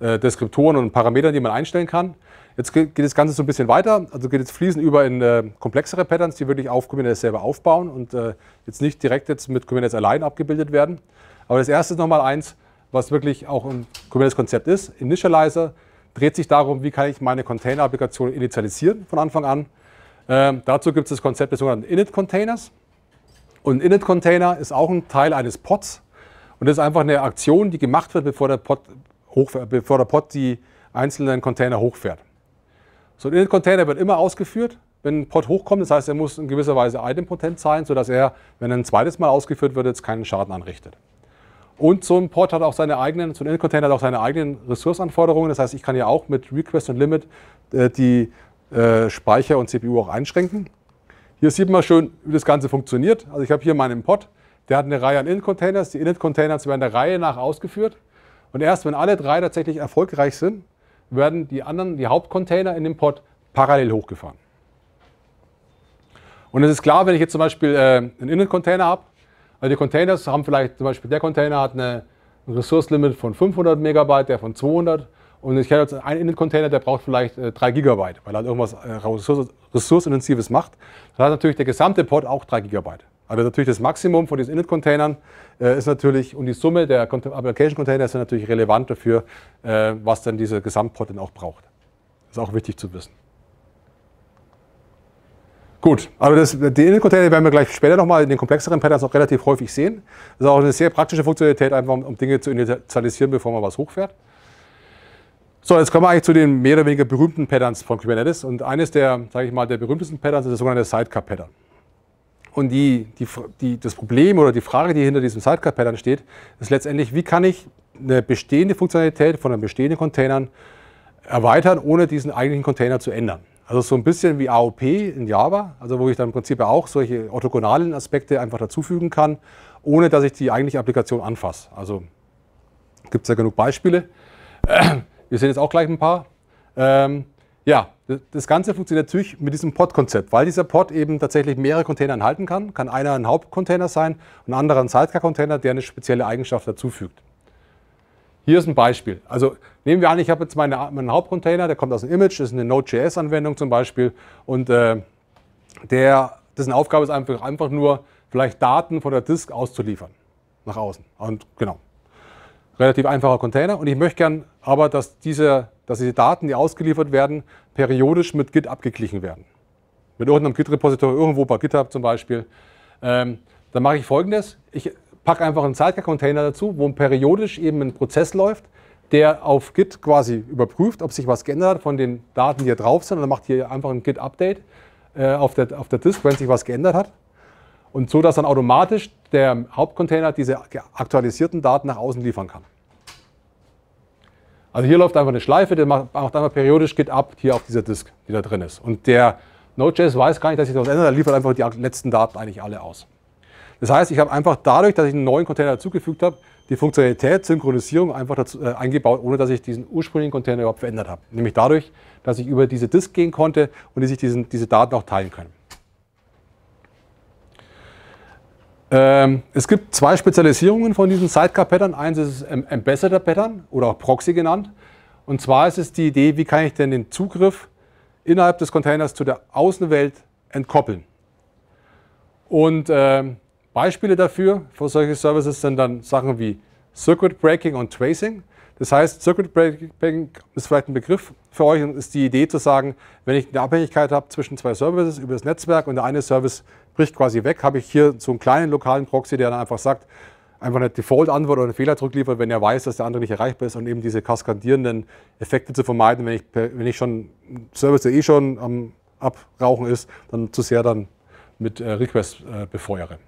äh, Deskriptoren und Parametern, die man einstellen kann. Jetzt geht das Ganze so ein bisschen weiter, also geht jetzt fließend über in äh, komplexere Patterns, die wirklich auf Kubernetes selber aufbauen und äh, jetzt nicht direkt jetzt mit Kubernetes allein abgebildet werden. Aber das erste ist nochmal eins, was wirklich auch ein Kubernetes-Konzept ist. Initializer dreht sich darum, wie kann ich meine Container-Applikation initialisieren von Anfang an. Ähm, dazu gibt es das Konzept des sogenannten Init-Containers. Und ein Init-Container ist auch ein Teil eines Pods. Und das ist einfach eine Aktion, die gemacht wird, bevor der Pod, hochfährt, bevor der Pod die einzelnen Container hochfährt. So ein Init-Container wird immer ausgeführt, wenn ein Pod hochkommt. Das heißt, er muss in gewisser Weise idempotent sein, sodass er, wenn er ein zweites Mal ausgeführt wird, jetzt keinen Schaden anrichtet. Und so ein Port hat auch seine eigenen, so ein init hat auch seine eigenen Ressourcenanforderungen. Das heißt, ich kann ja auch mit Request und Limit äh, die äh, Speicher und CPU auch einschränken. Hier sieht man schön, wie das Ganze funktioniert. Also ich habe hier meinen Pod, der hat eine Reihe an Init-Containers. Die Init-Containers werden der Reihe nach ausgeführt. Und erst wenn alle drei tatsächlich erfolgreich sind, werden die anderen, die Hauptcontainer in dem Pod parallel hochgefahren. Und es ist klar, wenn ich jetzt zum Beispiel äh, einen Init-Container habe, die Containers haben vielleicht, zum Beispiel der Container hat eine, ein Ressourcelimit von 500 Megabyte, der von 200. Und ich habe jetzt einen Init-Container, der braucht vielleicht 3 äh, Gigabyte, weil er halt irgendwas äh, ressourcenintensives macht. Dann hat natürlich der gesamte Pod auch 3 Gigabyte. Also natürlich das Maximum von diesen Init-Containern äh, ist natürlich, und die Summe der Application-Container ist natürlich relevant dafür, was dann dieser Gesamtpod dann auch braucht. Das ist auch wichtig zu wissen. Gut, also das, den Init-Container werden wir gleich später nochmal in den komplexeren Patterns auch relativ häufig sehen. Das ist auch eine sehr praktische Funktionalität, einfach um, Dinge zu initialisieren, bevor man was hochfährt. So, jetzt kommen wir eigentlich zu den mehr oder weniger berühmten Patterns von Kubernetes. Und eines der, sage ich mal, der berühmtesten Patterns ist das sogenannte Sidecar-Pattern. Und die, die, die, das Problem oder die Frage, die hinter diesem Sidecar-Pattern steht, ist letztendlich, wie kann ich eine bestehende Funktionalität von einem bestehenden Containern erweitern, ohne diesen eigentlichen Container zu ändern. Also so ein bisschen wie AOP in Java, also wo ich dann im Prinzip auch solche orthogonalen Aspekte einfach dazufügen kann, ohne dass ich die eigentliche Applikation anfasse. Also gibt es ja genug Beispiele. (clears throat) Wir sehen jetzt auch gleich ein paar. Ähm, ja, das Ganze funktioniert natürlich mit diesem Pod-Konzept, weil dieser Pod eben tatsächlich mehrere Container enthalten kann. Kann einer ein Hauptcontainer sein und ein anderer ein Sidecar-Container, der eine spezielle Eigenschaft dazufügt. Hier ist ein Beispiel. Also nehmen wir an, ich habe jetzt meine, meinen Hauptcontainer, der kommt aus dem Image, das ist eine Node.js-Anwendung zum Beispiel. Und äh, der, dessen Aufgabe ist einfach, einfach nur, vielleicht Daten von der Disk auszuliefern. Nach außen. Und genau. Relativ einfacher Container. Und ich möchte gern aber, dass diese, dass diese Daten, die ausgeliefert werden, periodisch mit Git abgeglichen werden. Mit irgendeinem Git-Repository, irgendwo bei GitHub zum Beispiel. Ähm, dann mache ich folgendes. Ich pack einfach einen Sidecar-Container dazu, wo periodisch eben ein Prozess läuft, der auf Git quasi überprüft, ob sich was geändert hat von den Daten, die hier drauf sind. Und dann macht hier einfach ein Git-Update äh, auf, der, auf der Disk, wenn sich was geändert hat. Und so, dass dann automatisch der Hauptcontainer diese aktualisierten Daten nach außen liefern kann. Also hier läuft einfach eine Schleife, der macht, macht einfach periodisch Git ab hier auf dieser Disk, die da drin ist. Und der Node.js weiß gar nicht, dass sich das ändert, der liefert einfach die letzten Daten eigentlich alle aus. Das heißt, ich habe einfach dadurch, dass ich einen neuen Container dazugefügt habe, die Funktionalität Synchronisierung einfach dazu, äh, eingebaut, ohne dass ich diesen ursprünglichen Container überhaupt verändert habe. Nämlich dadurch, dass ich über diese Disk gehen konnte und die sich diesen, diese Daten auch teilen können. Ähm, es gibt zwei Spezialisierungen von diesen Sidecar-Pattern. Eins ist Ambassador-Pattern oder auch Proxy genannt. Und zwar ist es die Idee, wie kann ich denn den Zugriff innerhalb des Containers zu der Außenwelt entkoppeln. Und ähm, Beispiele dafür für solche Services sind dann Sachen wie Circuit Breaking und Tracing. Das heißt, Circuit Breaking ist vielleicht ein Begriff für euch und ist die Idee zu sagen, wenn ich eine Abhängigkeit habe zwischen zwei Services über das Netzwerk und der eine Service bricht quasi weg, habe ich hier so einen kleinen lokalen Proxy, der dann einfach sagt, einfach eine Default-Antwort oder einen Fehler zurückliefert, wenn er weiß, dass der andere nicht erreichbar ist und eben diese kaskadierenden Effekte zu vermeiden, wenn ich, wenn ich schon einen Service, der eh schon am Abrauchen ist, dann zu sehr dann mit äh, Requests äh, befeuere.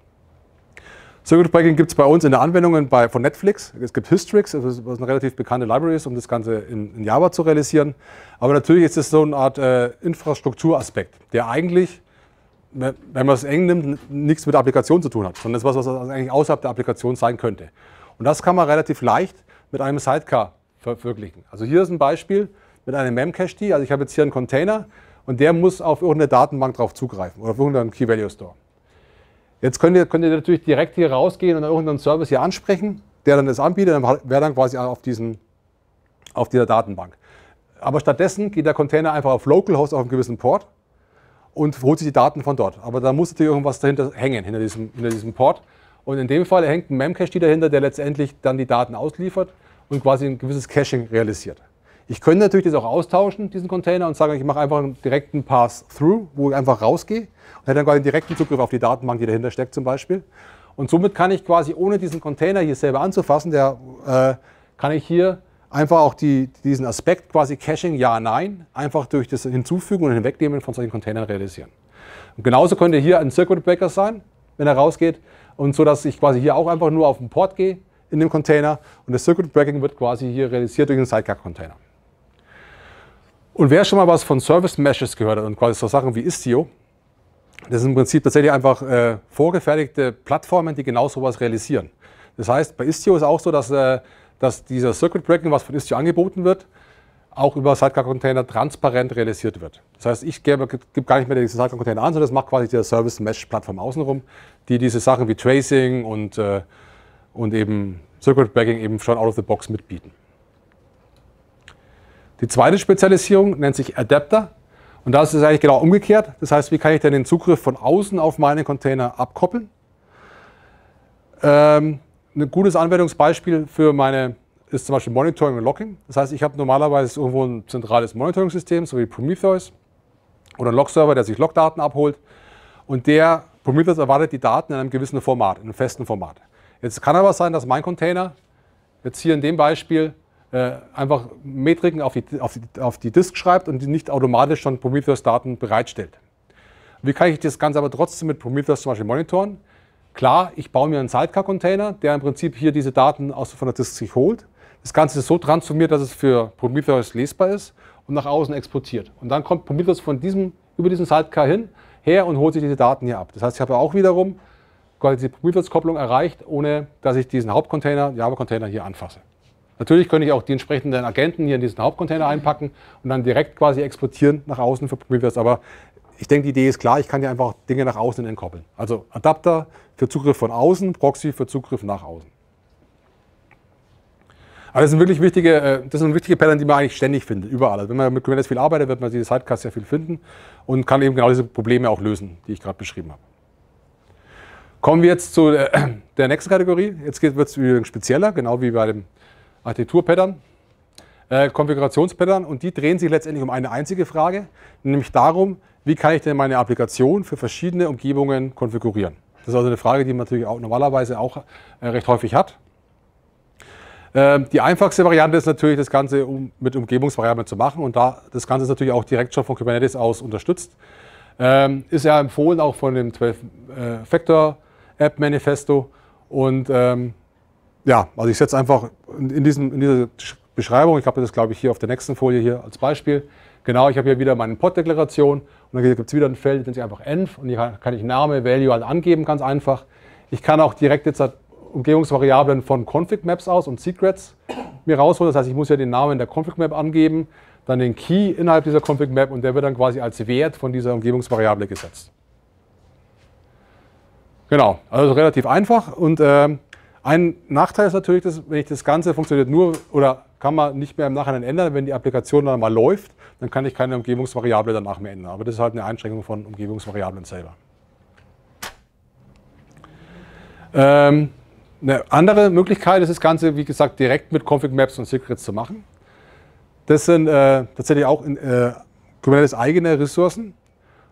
Circuit Breaking gibt es bei uns in der Anwendung bei, von Netflix. Es gibt Hystrix, was eine relativ bekannte Library ist, um das Ganze in, in Java zu realisieren. Aber natürlich ist es so eine Art äh, Infrastrukturaspekt, der eigentlich, wenn man es eng nimmt, nichts mit der Applikation zu tun hat, sondern das ist was, was eigentlich außerhalb der Applikation sein könnte. Und das kann man relativ leicht mit einem Sidecar verwirklichen. Also hier ist ein Beispiel mit einem Memcached. d Also ich habe jetzt hier einen Container und der muss auf irgendeine Datenbank drauf zugreifen oder auf irgendeinen Key-Value-Store. Jetzt könnt ihr, könnt ihr natürlich direkt hier rausgehen und irgendeinen Service hier ansprechen, der dann das anbietet, dann wäre dann quasi auf, diesen, auf dieser Datenbank. Aber stattdessen geht der Container einfach auf Localhost auf einen gewissen Port und holt sich die Daten von dort. Aber da muss natürlich irgendwas dahinter hängen, hinter diesem, hinter diesem Port. Und in dem Fall hängt ein Memcache dahinter, der letztendlich dann die Daten ausliefert und quasi ein gewisses Caching realisiert. Ich könnte natürlich das auch austauschen, diesen Container, und sagen, ich mache einfach einen direkten Pass-Through, wo ich einfach rausgehe und hätte dann quasi einen direkten Zugriff auf die Datenbank, die dahinter steckt zum Beispiel. Und somit kann ich quasi, ohne diesen Container hier selber anzufassen, der, äh, kann ich hier einfach auch die, diesen Aspekt quasi Caching, ja, nein, einfach durch das Hinzufügen und Hinwegnehmen von solchen Containern realisieren. Und genauso könnte hier ein Circuit Breaker sein, wenn er rausgeht, und so, dass ich quasi hier auch einfach nur auf den Port gehe in dem Container und das Circuit Breaking wird quasi hier realisiert durch den Sidecar-Container. Und wer schon mal was von Service Meshes gehört hat und quasi so Sachen wie Istio, das sind im Prinzip tatsächlich einfach äh, vorgefertigte Plattformen, die genau sowas realisieren. Das heißt, bei Istio ist auch so, dass, äh, dass dieser Circuit Breaking, was von Istio angeboten wird, auch über Sidecar-Container transparent realisiert wird. Das heißt, ich gebe, gebe gar nicht mehr diese Sidecar-Container an, sondern das macht quasi die Service-Mesh-Plattform außenrum, die diese Sachen wie Tracing und, äh, und eben Circuit Breaking eben schon out of the box mitbieten. Die zweite Spezialisierung nennt sich Adapter. Und da ist es eigentlich genau umgekehrt. Das heißt, wie kann ich denn den Zugriff von außen auf meine Container abkoppeln? Ähm, ein gutes Anwendungsbeispiel für meine ist zum Beispiel Monitoring und Locking. Das heißt, ich habe normalerweise irgendwo ein zentrales Monitoring-System, so wie Prometheus oder ein Log-Server, der sich Logdaten abholt. Und der Prometheus erwartet die Daten in einem gewissen Format, in einem festen Format. Jetzt kann aber sein, dass mein Container, jetzt hier in dem Beispiel, äh, einfach Metriken auf die, auf, die, auf die Disk schreibt und nicht automatisch schon Prometheus-Daten bereitstellt. Wie kann ich das Ganze aber trotzdem mit Prometheus zum Beispiel monitoren? Klar, ich baue mir einen Sidecar-Container, der im Prinzip hier diese Daten aus, von der Disk sich holt. Das Ganze ist so transformiert, dass es für Prometheus lesbar ist und nach außen exportiert. Und dann kommt Prometheus von diesem, über diesen Sidecar hin, her und holt sich diese Daten hier ab. Das heißt, ich habe auch wiederum quasi die Prometheus-Kopplung erreicht, ohne dass ich diesen Hauptcontainer, Java-Container hier anfasse. Natürlich könnte ich auch die entsprechenden Agenten hier in diesen Hauptcontainer mhm. einpacken und dann direkt quasi exportieren nach außen für Previous. Aber ich denke, die Idee ist klar, ich kann hier einfach Dinge nach außen entkoppeln. Also Adapter für Zugriff von außen, Proxy für Zugriff nach außen. Aber das sind wirklich wichtige, äh, das sind wichtige Pattern, die man eigentlich ständig findet, überall. Also wenn man mit Kubernetes viel arbeitet, wird man diese Sidecast sehr viel finden und kann eben genau diese Probleme auch lösen, die ich gerade beschrieben habe. Kommen wir jetzt zu äh, der nächsten Kategorie. Jetzt wird es spezieller, genau wie bei dem Architekturpattern, äh, Konfigurationspattern und die drehen sich letztendlich um eine einzige Frage, nämlich darum, wie kann ich denn meine Applikation für verschiedene Umgebungen konfigurieren. Das ist also eine Frage, die man natürlich auch normalerweise auch äh, recht häufig hat. Ähm, die einfachste Variante ist natürlich, das Ganze um, mit Umgebungsvariablen zu machen und da das Ganze ist natürlich auch direkt schon von Kubernetes aus unterstützt. Ähm, ist ja empfohlen auch von dem 12-Factor-App-Manifesto äh, und ähm, ja, also ich setze einfach in, diesem, in dieser Beschreibung, ich habe das glaube ich hier auf der nächsten Folie hier als Beispiel, genau, ich habe hier wieder meine Pod-Deklaration und dann gibt es wieder ein Feld, das nennt sich einfach Env und hier kann ich Name, Value halt angeben, ganz einfach. Ich kann auch direkt jetzt halt Umgebungsvariablen von Config Maps aus und Secrets mir rausholen. Das heißt, ich muss ja den Namen der Config Map angeben, dann den Key innerhalb dieser Config Map und der wird dann quasi als Wert von dieser Umgebungsvariable gesetzt. Genau, also relativ einfach und äh, ein Nachteil ist natürlich, dass, wenn ich das Ganze funktioniert nur oder kann man nicht mehr im Nachhinein ändern, wenn die Applikation dann mal läuft, dann kann ich keine Umgebungsvariable danach mehr ändern. Aber das ist halt eine Einschränkung von Umgebungsvariablen selber. Ähm, eine andere Möglichkeit ist das Ganze, wie gesagt, direkt mit Config Maps und Secrets zu machen. Das sind äh, tatsächlich auch in, äh, Kubernetes eigene Ressourcen.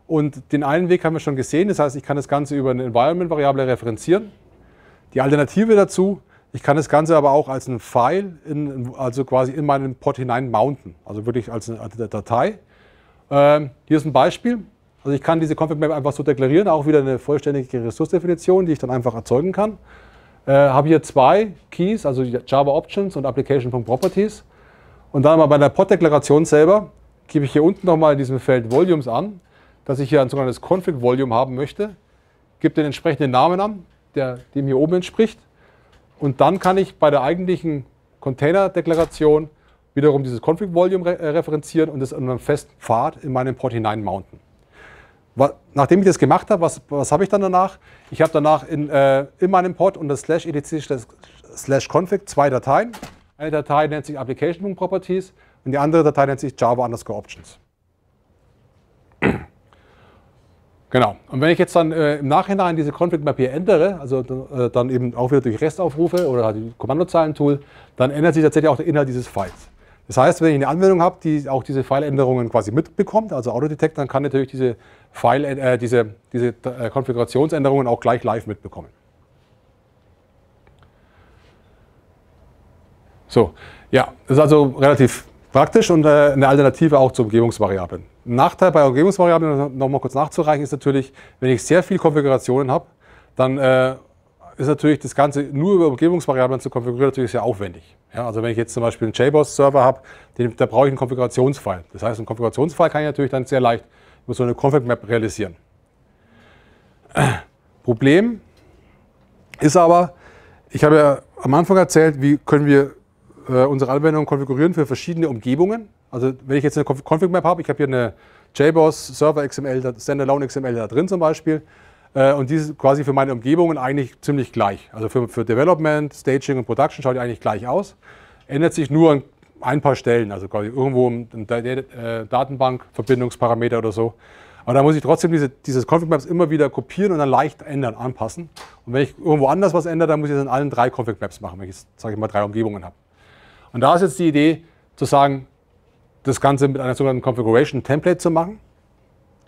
Und den einen Weg haben wir schon gesehen, das heißt, ich kann das Ganze über eine Environment-Variable referenzieren die Alternative dazu, ich kann das Ganze aber auch als ein File, in, also quasi in meinen Pod hinein mounten, also wirklich als eine Datei. Ähm, hier ist ein Beispiel. Also ich kann diese Config Map einfach so deklarieren, auch wieder eine vollständige Ressourcedefinition, die ich dann einfach erzeugen kann. Äh, habe hier zwei Keys, also Java Options und Application.properties. Und dann mal bei der Pod-Deklaration selber gebe ich hier unten nochmal in diesem Feld Volumes an, dass ich hier ein sogenanntes Config Volume haben möchte, gebe den entsprechenden Namen an, der dem hier oben entspricht. Und dann kann ich bei der eigentlichen Container-Deklaration wiederum dieses Config Volume äh, referenzieren und das an einem festen Pfad in meinem Port hinein mounten. nachdem ich das gemacht habe, was, was habe ich dann danach? Ich habe danach in, äh, in meinem Port unter slash etc slash config zwei Dateien. Eine Datei nennt sich Application Properties und die andere Datei nennt sich Java underscore options. Genau. Und wenn ich jetzt dann äh, im Nachhinein diese Config Map hier ändere, also äh, dann eben auch wieder durch Restaufrufe oder halt die tool dann ändert sich tatsächlich auch der Inhalt dieses Files. Das heißt, wenn ich eine Anwendung habe, die auch diese Fileänderungen quasi mitbekommt, also Autodetect, dann kann natürlich diese, File, äh, diese, diese äh, Konfigurationsänderungen auch gleich live mitbekommen. So, ja, das ist also relativ praktisch und äh, eine Alternative auch zu Umgebungsvariablen. Nachteil bei Umgebungsvariablen, nochmal kurz nachzureichen, ist natürlich, wenn ich sehr viel Konfigurationen habe, dann äh, ist natürlich das Ganze nur über Umgebungsvariablen zu konfigurieren natürlich sehr aufwendig. Ja, also wenn ich jetzt zum Beispiel einen JBoss-Server habe, da brauche ich einen Konfigurationsfile. Das heißt, einen Konfigurationsfile kann ich natürlich dann sehr leicht über so eine Config-Map realisieren. (clears throat) Problem ist aber, ich habe ja am Anfang erzählt, wie können wir äh, unsere Anwendung konfigurieren für verschiedene Umgebungen. Also wenn ich jetzt eine Config Map habe, ich habe hier eine JBoss Server XML, Standalone XML da drin zum Beispiel. Äh, und die ist quasi für meine Umgebungen eigentlich ziemlich gleich. Also für, für Development, Staging und Production schaut die eigentlich gleich aus. Ändert sich nur an ein paar Stellen, also quasi irgendwo im äh, Datenbank, Verbindungsparameter oder so. Aber da muss ich trotzdem diese, dieses Config Maps immer wieder kopieren und dann leicht ändern, anpassen. Und wenn ich irgendwo anders was ändere, dann muss ich das in allen drei Config Maps machen, wenn ich, jetzt, sage ich mal, drei Umgebungen habe. Und da ist jetzt die Idee zu sagen, das Ganze mit einer sogenannten Configuration Template zu machen.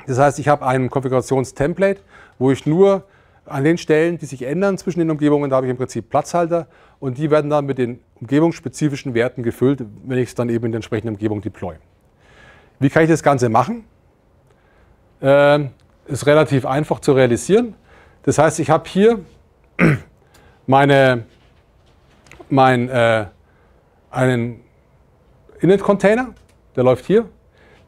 Das heißt, ich habe ein Konfigurationstemplate, wo ich nur an den Stellen, die sich ändern zwischen den Umgebungen, da habe ich im Prinzip Platzhalter und die werden dann mit den umgebungsspezifischen Werten gefüllt, wenn ich es dann eben in der entsprechenden Umgebung deploy. Wie kann ich das Ganze machen? Ähm, ist relativ einfach zu realisieren. Das heißt, ich habe hier (clears throat) meine, mein, äh, einen Init-Container, der läuft hier.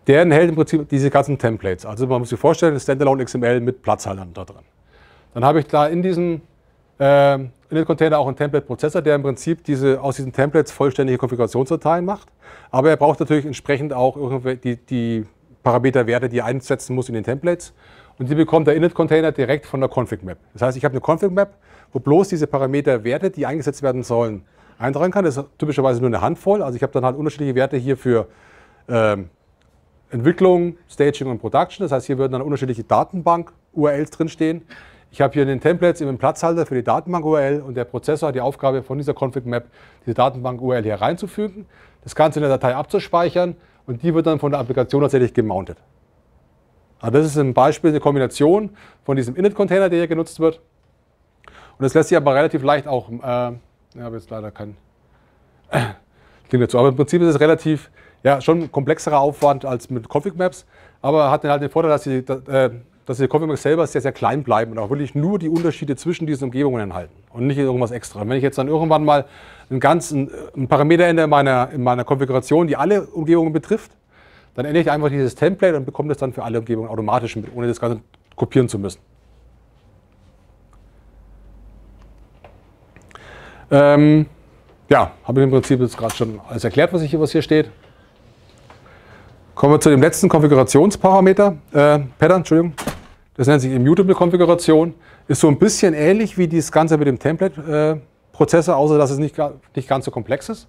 Der enthält im Prinzip diese ganzen Templates. Also man muss sich vorstellen, Standalone XML mit Platzhaltern da drin. Dann habe ich da in diesem äh, in den Container auch einen Template-Prozessor, der im Prinzip diese, aus diesen Templates vollständige Konfigurationsdateien macht. Aber er braucht natürlich entsprechend auch die, die Parameterwerte, die er einsetzen muss in den Templates. Und die bekommt der Init-Container direkt von der Config-Map. Das heißt, ich habe eine Config-Map, wo bloß diese Parameterwerte, die eingesetzt werden sollen, eintragen kann. Das ist typischerweise nur eine Handvoll. Also ich habe dann halt unterschiedliche Werte hier für ähm, Entwicklung, Staging und Production. Das heißt, hier würden dann unterschiedliche Datenbank-URLs drinstehen. Ich habe hier in den Templates eben einen Platzhalter für die Datenbank-URL und der Prozessor hat die Aufgabe, von dieser Config-Map diese Datenbank-URL hier reinzufügen, das Ganze in der Datei abzuspeichern und die wird dann von der Applikation tatsächlich gemountet. Also das ist ein Beispiel, eine Kombination von diesem Init-Container, der hier genutzt wird. Und das lässt sich aber relativ leicht auch, äh, ich habe jetzt leider keinen, (coughs) klingt dazu, aber im Prinzip ist es relativ ja, schon ein komplexerer Aufwand als mit Config Maps, aber hat dann halt den Vorteil, dass die, äh, dass die Config Maps selber sehr, sehr klein bleiben und auch wirklich nur die Unterschiede zwischen diesen Umgebungen enthalten und nicht irgendwas extra. Und wenn ich jetzt dann irgendwann mal einen ganzen äh, einen Parameter ändere in meiner, in meiner Konfiguration, die alle Umgebungen betrifft, dann ändere ich einfach dieses Template und bekomme das dann für alle Umgebungen automatisch mit, ohne das Ganze kopieren zu müssen. Ähm, ja, habe ich im Prinzip jetzt gerade schon alles erklärt, was, ich, was hier steht. Kommen wir zu dem letzten Konfigurationsparameter, äh, Pattern, Entschuldigung. Das nennt sich Immutable-Konfiguration. Ist so ein bisschen ähnlich wie das Ganze mit dem Template-Prozessor, äh, außer dass es nicht, nicht ganz so komplex ist.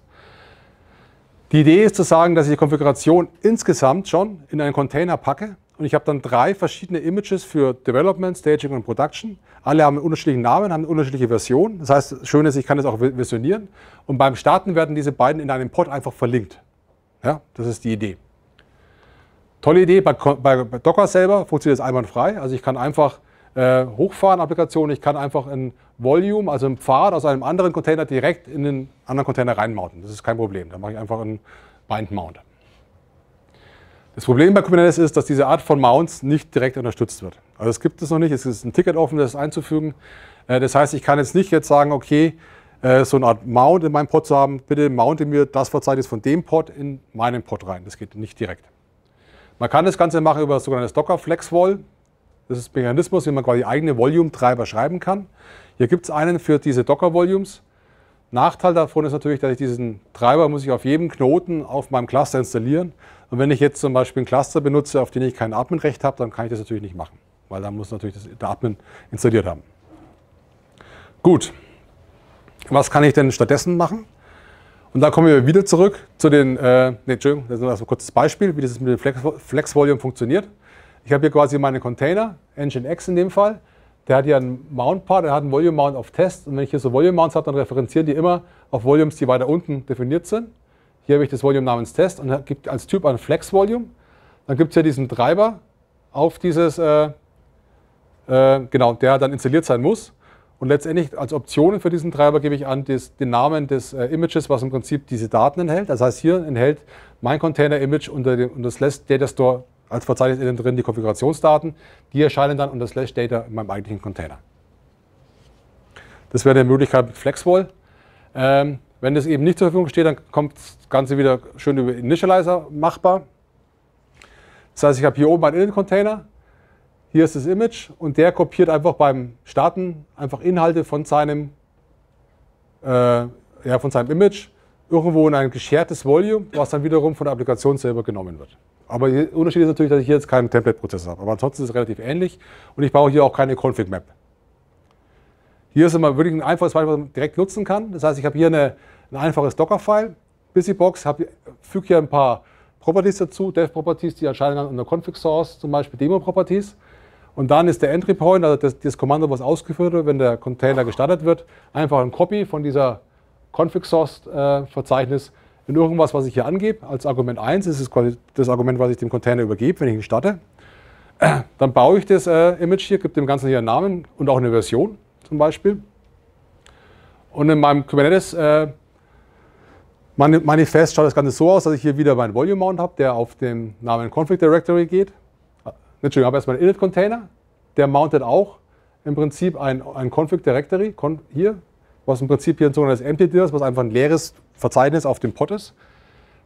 Die Idee ist zu sagen, dass ich die Konfiguration insgesamt schon in einen Container packe und ich habe dann drei verschiedene Images für Development, Staging und Production. Alle haben einen unterschiedlichen Namen, haben eine unterschiedliche Version. Das heißt, das Schöne ist, ich kann das auch versionieren. Und beim Starten werden diese beiden in einem Pod einfach verlinkt. Ja, das ist die Idee. Tolle Idee, bei, bei, bei Docker selber funktioniert das einwandfrei. Also ich kann einfach äh, hochfahren, Applikation, ich kann einfach ein Volume, also ein Pfad aus einem anderen Container direkt in den anderen Container reinmounten. Das ist kein Problem. Da mache ich einfach einen Bind Mount. Das Problem bei Kubernetes ist, dass diese Art von Mounts nicht direkt unterstützt wird. Also es gibt es noch nicht, es ist ein Ticket offen, das einzufügen. Äh, das heißt, ich kann jetzt nicht jetzt sagen, okay, äh, so eine Art Mount in meinem Pod zu haben, bitte mounte mir das Verzeichnis von dem Pod in meinen Pod rein. Das geht nicht direkt. Man kann das Ganze machen über das sogenannte Docker Flex FlexVol. Das ist ein Mechanismus, wie man quasi eigene Volume-Treiber schreiben kann. Hier gibt es einen für diese Docker-Volumes. Nachteil davon ist natürlich, dass ich diesen Treiber muss ich auf jedem Knoten auf meinem Cluster installieren. Und wenn ich jetzt zum Beispiel einen Cluster benutze, auf den ich kein Admin-Recht habe, dann kann ich das natürlich nicht machen, weil dann muss natürlich das, der Admin installiert haben. Gut, was kann ich denn stattdessen machen? Und da kommen wir wieder zurück zu den, äh, nee, Entschuldigung, das ist ein kurzes Beispiel, wie das mit dem Flex, Flex Volume funktioniert. Ich habe hier quasi meinen Container, Engine X in dem Fall. Der hat hier einen Mount-Part, der hat einen Volume-Mount auf Test. Und wenn ich hier so Volume-Mounts habe, dann referenzieren die immer auf Volumes, die weiter unten definiert sind. Hier habe ich das Volume namens Test und gibt als Typ ein Flex-Volume. Dann gibt es hier diesen Treiber auf dieses, äh, äh, genau, der dann installiert sein muss. Und letztendlich als Optionen für diesen Treiber gebe ich an des, den Namen des äh, Images, was im Prinzip diese Daten enthält. Das heißt, hier enthält mein Container-Image unter dem, unter slash data store als Verzeichnis innen drin die Konfigurationsdaten. Die erscheinen dann unter slash data in meinem eigentlichen Container. Das wäre eine Möglichkeit mit Flexwall. Ähm, wenn das eben nicht zur Verfügung steht, dann kommt das Ganze wieder schön über Initializer machbar. Das heißt, ich habe hier oben einen Innencontainer, hier ist das Image und der kopiert einfach beim Starten einfach Inhalte von seinem, äh, ja, von seinem Image irgendwo in ein geschertes Volume, was dann wiederum von der Applikation selber genommen wird. Aber der Unterschied ist natürlich, dass ich hier jetzt keinen Template-Prozess habe. Aber ansonsten ist es relativ ähnlich und ich brauche hier auch keine Config-Map. Hier ist immer wirklich ein einfaches Beispiel, was man direkt nutzen kann. Das heißt, ich habe hier eine, ein einfaches Docker-File, BusyBox, habe, füge hier ein paar Properties dazu, Dev-Properties, die erscheinen an der Config-Source, zum Beispiel Demo-Properties. Und dann ist der Entry Point, also das, das Kommando, was ausgeführt wird, wenn der Container gestartet wird, einfach ein Copy von dieser Config Source äh, Verzeichnis in irgendwas, was ich hier angebe. Als Argument 1 ist es quasi das Argument, was ich dem Container übergebe, wenn ich ihn starte. (clears throat) Dann baue ich das äh, Image hier, gebe dem Ganzen hier einen Namen und auch eine Version zum Beispiel. Und in meinem Kubernetes äh, Manifest schaut das Ganze so aus, dass ich hier wieder meinen Volume Mount habe, der auf den Namen Config Directory geht. Entschuldigung, ich habe erstmal einen Init-Container, der mountet auch im Prinzip ein, ein Config Directory, hier, was im Prinzip hier ein sogenanntes Empty Dir ist, was einfach ein leeres Verzeichnis auf dem Pod ist.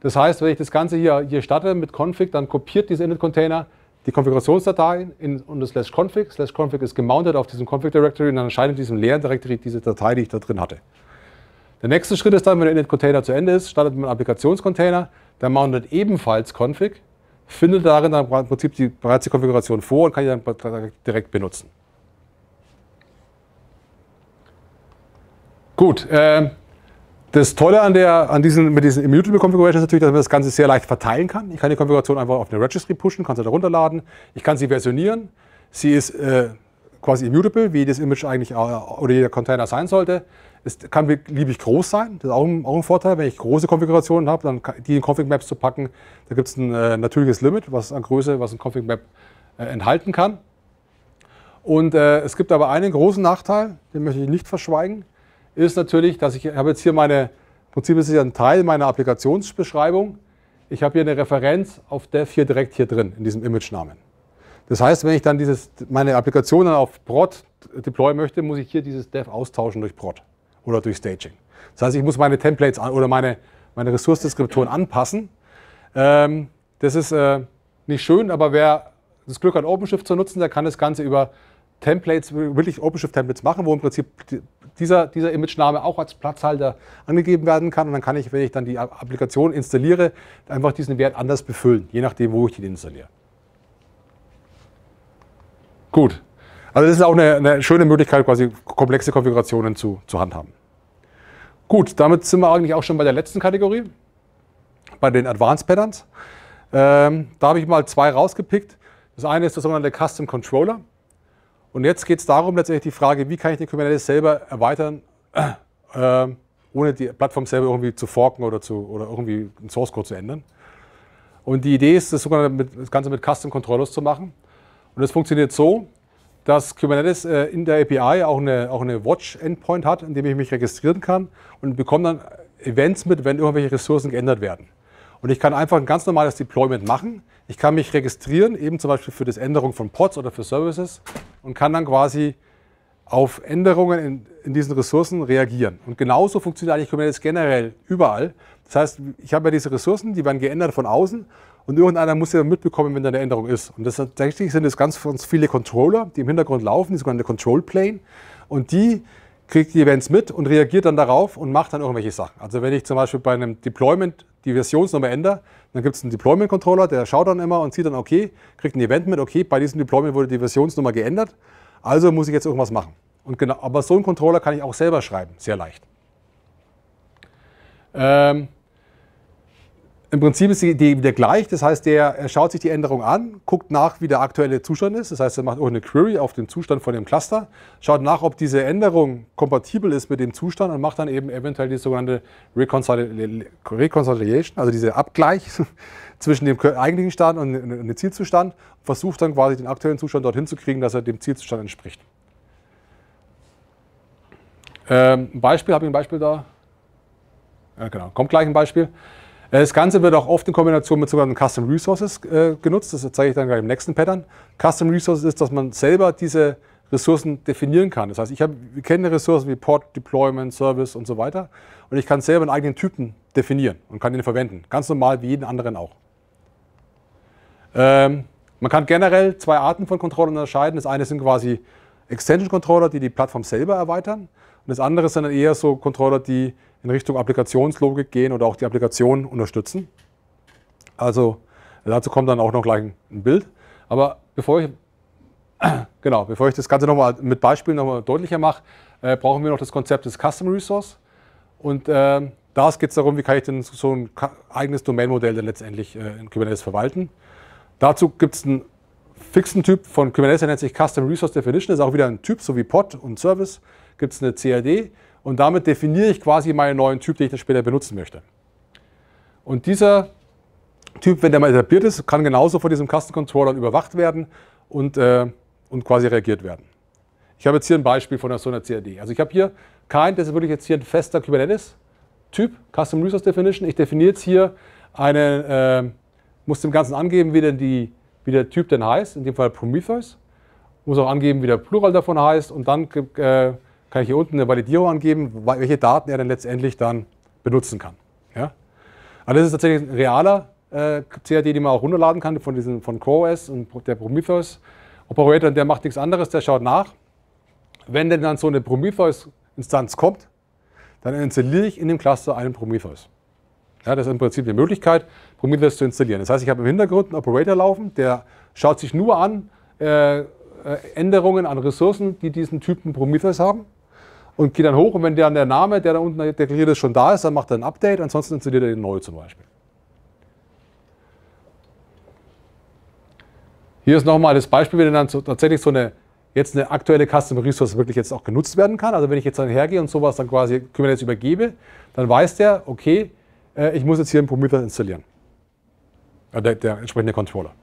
Das heißt, wenn ich das Ganze hier, hier starte mit Config, dann kopiert dieser Init-Container die Konfigurationsdateien in, und das slash config. Slash config ist gemountet auf diesem Config Directory und dann erscheint in diesem leeren Directory diese Datei, die ich da drin hatte. Der nächste Schritt ist dann, wenn der Init-Container zu Ende ist, startet man einen Applikationscontainer, der mountet ebenfalls Config finde darin dann im Prinzip die, bereits die Konfiguration vor und kann die dann direkt benutzen. Gut, äh, das Tolle an, der, an diesen, mit diesen Immutable Configurations ist natürlich, dass man das Ganze sehr leicht verteilen kann. Ich kann die Konfiguration einfach auf eine Registry pushen, kann sie halt da runterladen. Ich kann sie versionieren. Sie ist äh, quasi immutable, wie das Image eigentlich oder jeder Container sein sollte. Es kann beliebig groß sein, das ist auch ein, auch ein Vorteil. Wenn ich große Konfigurationen habe, dann die in Config Maps zu packen, da gibt es ein äh, natürliches Limit, was an Größe, was ein Config Map äh, enthalten kann. Und äh, es gibt aber einen großen Nachteil, den möchte ich nicht verschweigen, ist natürlich, dass ich, ich habe jetzt hier meine, im Prinzip ist es ja ein Teil meiner Applikationsbeschreibung. Ich habe hier eine Referenz auf Dev hier direkt hier drin, in diesem Image-Namen. Das heißt, wenn ich dann dieses, meine Applikation dann auf Prod deployen möchte, muss ich hier dieses Dev austauschen durch Prod oder durch Staging. Das heißt, ich muss meine Templates oder meine, meine Ressourcendeskriptoren anpassen. Ähm, das ist äh, nicht schön, aber wer das Glück hat, OpenShift zu nutzen, der kann das Ganze über Templates, wirklich OpenShift-Templates machen, wo im Prinzip dieser, dieser Image-Name auch als Platzhalter angegeben werden kann. Und dann kann ich, wenn ich dann die Applikation installiere, einfach diesen Wert anders befüllen, je nachdem, wo ich den installiere. Gut, also das ist auch eine, eine schöne Möglichkeit, quasi komplexe Konfigurationen zu, zu handhaben. Gut, damit sind wir eigentlich auch schon bei der letzten Kategorie, bei den Advanced Patterns. Ähm, da habe ich mal zwei rausgepickt. Das eine ist der sogenannte Custom Controller. Und jetzt geht es darum, letztendlich die Frage, wie kann ich den Kubernetes selber erweitern, äh, ohne die Plattform selber irgendwie zu forken oder, zu, oder irgendwie einen Source Code zu ändern. Und die Idee ist, das, sogenannte mit, das Ganze mit Custom Controllers zu machen. Und das funktioniert so, dass Kubernetes äh, in der API auch eine, auch eine Watch-Endpoint hat, in dem ich mich registrieren kann und bekomme dann Events mit, wenn irgendwelche Ressourcen geändert werden. Und ich kann einfach ein ganz normales Deployment machen. Ich kann mich registrieren, eben zum Beispiel für das Änderung von Pods oder für Services und kann dann quasi auf Änderungen in, in diesen Ressourcen reagieren. Und genauso funktioniert eigentlich Kubernetes generell überall. Das heißt, ich habe ja diese Ressourcen, die werden geändert von außen und irgendeiner muss ja mitbekommen, wenn da eine Änderung ist. Und das tatsächlich sind es ganz, ganz viele Controller, die im Hintergrund laufen, die sogenannte Control Plane. Und die kriegt die Events mit und reagiert dann darauf und macht dann irgendwelche Sachen. Also wenn ich zum Beispiel bei einem Deployment die Versionsnummer ändere, dann gibt es einen Deployment-Controller, der schaut dann immer und sieht dann, okay, kriegt ein Event mit, okay, bei diesem Deployment wurde die Versionsnummer geändert, also muss ich jetzt irgendwas machen. Und genau, aber so einen Controller kann ich auch selber schreiben, sehr leicht. Ähm, im Prinzip ist die Idee wieder gleich. Das heißt, der schaut sich die Änderung an, guckt nach, wie der aktuelle Zustand ist. Das heißt, er macht auch eine Query auf den Zustand von dem Cluster, schaut nach, ob diese Änderung kompatibel ist mit dem Zustand und macht dann eben eventuell die sogenannte Reconciliation, also diese Abgleich (laughs) zwischen dem eigentlichen Stand und dem ne, ne Zielzustand und versucht dann quasi den aktuellen Zustand dorthin zu kriegen, dass er dem Zielzustand entspricht. Ähm, ein Beispiel, habe ich ein Beispiel da? Ja, genau, kommt gleich ein Beispiel. Äh, das Ganze wird auch oft in Kombination mit sogenannten Custom Resources äh, genutzt. Das zeige ich dann gleich im nächsten Pattern. Custom Resources ist, dass man selber diese Ressourcen definieren kann. Das heißt, ich hab, wir kennen Ressourcen wie Port, Deployment, Service und so weiter. Und ich kann selber einen eigenen Typen definieren und kann den verwenden. Ganz normal wie jeden anderen auch. Ähm, man kann generell zwei Arten von Controllern unterscheiden. Das eine sind quasi Extension Controller, die die Plattform selber erweitern. Und das andere sind dann eher so Controller, die in Richtung Applikationslogik gehen oder auch die Applikation unterstützen. Also dazu kommt dann auch noch gleich ein Bild. Aber bevor ich, (clears throat) genau, bevor ich das Ganze nochmal mit Beispielen nochmal deutlicher mache, äh, brauchen wir noch das Konzept des Custom Resource. Und äh, da geht es darum, wie kann ich denn so ein eigenes Domainmodell dann letztendlich äh, in Kubernetes verwalten. Dazu gibt es einen fixen Typ von Kubernetes, der nennt sich Custom Resource Definition, das ist auch wieder ein Typ, so wie Pod und Service. Gibt es eine CRD, und damit definiere ich quasi meinen neuen Typ, den ich dann später benutzen möchte. Und dieser Typ, wenn der mal etabliert ist, kann genauso von diesem Custom Controller überwacht werden und, äh, und quasi reagiert werden. Ich habe jetzt hier ein Beispiel von so einer CRD. Also ich habe hier kein, das ist wirklich jetzt hier ein fester Kubernetes-Typ, Custom Resource Definition. Ich definiere jetzt hier eine, äh, muss dem Ganzen angeben, wie, denn die, wie der Typ denn heißt, in dem Fall Prometheus. Muss auch angeben, wie der Plural davon heißt und dann äh, kann ich hier unten eine Validierung angeben, welche Daten er dann letztendlich dann benutzen kann. Ja? Also das ist tatsächlich ein realer äh, CAD, den man auch runterladen kann von, diesen, von CoreOS und der Prometheus Operator, der macht nichts anderes, der schaut nach. Wenn denn dann so eine Prometheus-Instanz kommt, dann installiere ich in dem Cluster einen Prometheus. Ja, das ist im Prinzip die Möglichkeit, Prometheus zu installieren. Das heißt, ich habe im Hintergrund einen Operator laufen, der schaut sich nur an äh, äh Änderungen an Ressourcen, die diesen Typen Prometheus haben und geht dann hoch und wenn dann der Name, der da unten deklariert ist, schon da ist, dann macht er ein Update, ansonsten installiert er den neu zum Beispiel. Hier ist nochmal das Beispiel, wenn dann tatsächlich so eine jetzt eine aktuelle Custom Resource wirklich jetzt auch genutzt werden kann. Also wenn ich jetzt dann hergehe und sowas dann quasi Kubernetes übergebe, dann weiß der, okay, äh, ich muss jetzt hier einen Prometheus installieren. Der, der entsprechende Controller.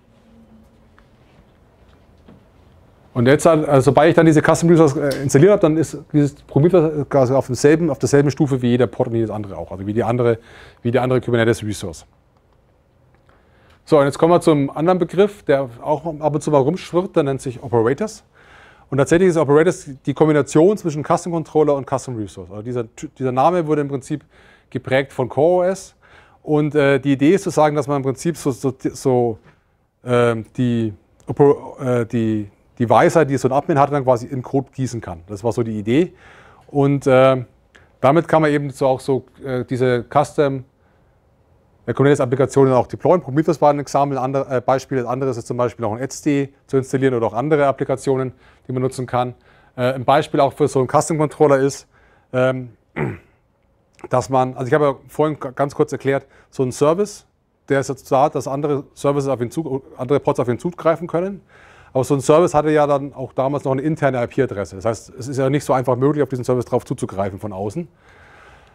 Und jetzt, also, sobald ich dann diese Custom Users äh, installiert habe, dann ist dieses Prometheus auf, auf derselben Stufe wie jeder Port und jedes andere auch, also wie, die andere, wie der andere Kubernetes Resource. So, und jetzt kommen wir zum anderen Begriff, der auch ab und zu mal rumschwirrt, der nennt sich Operators. Und tatsächlich ist Operators die Kombination zwischen Custom Controller und Custom Resource. Also dieser, dieser Name wurde im Prinzip geprägt von CoreOS. Und äh, die Idee ist zu sagen, dass man im Prinzip so, so, so ähm, äh, die, äh, die die Weisheit, die so ein Admin hat, dann quasi in Code gießen kann. Das war so die Idee. Und äh, damit kann man eben so auch so äh, diese Custom äh, Kubernetes-Applikationen auch deployen. Prometheus war ein Examen, ein äh, Beispiel. Das andere ist zum Beispiel auch ein Etsy zu installieren oder auch andere Applikationen, die man nutzen kann. Äh, ein Beispiel auch für so einen Custom-Controller ist, ähm, (clears throat) dass man, also ich habe ja vorhin ganz kurz erklärt, so ein Service, der ist jetzt da, dass andere Services auf ihn zu, andere Pods auf ihn zugreifen können. Aber so ein Service hatte ja dann auch damals noch eine interne IP-Adresse. Das heißt, es ist ja nicht so einfach möglich, auf diesen Service drauf zuzugreifen von außen.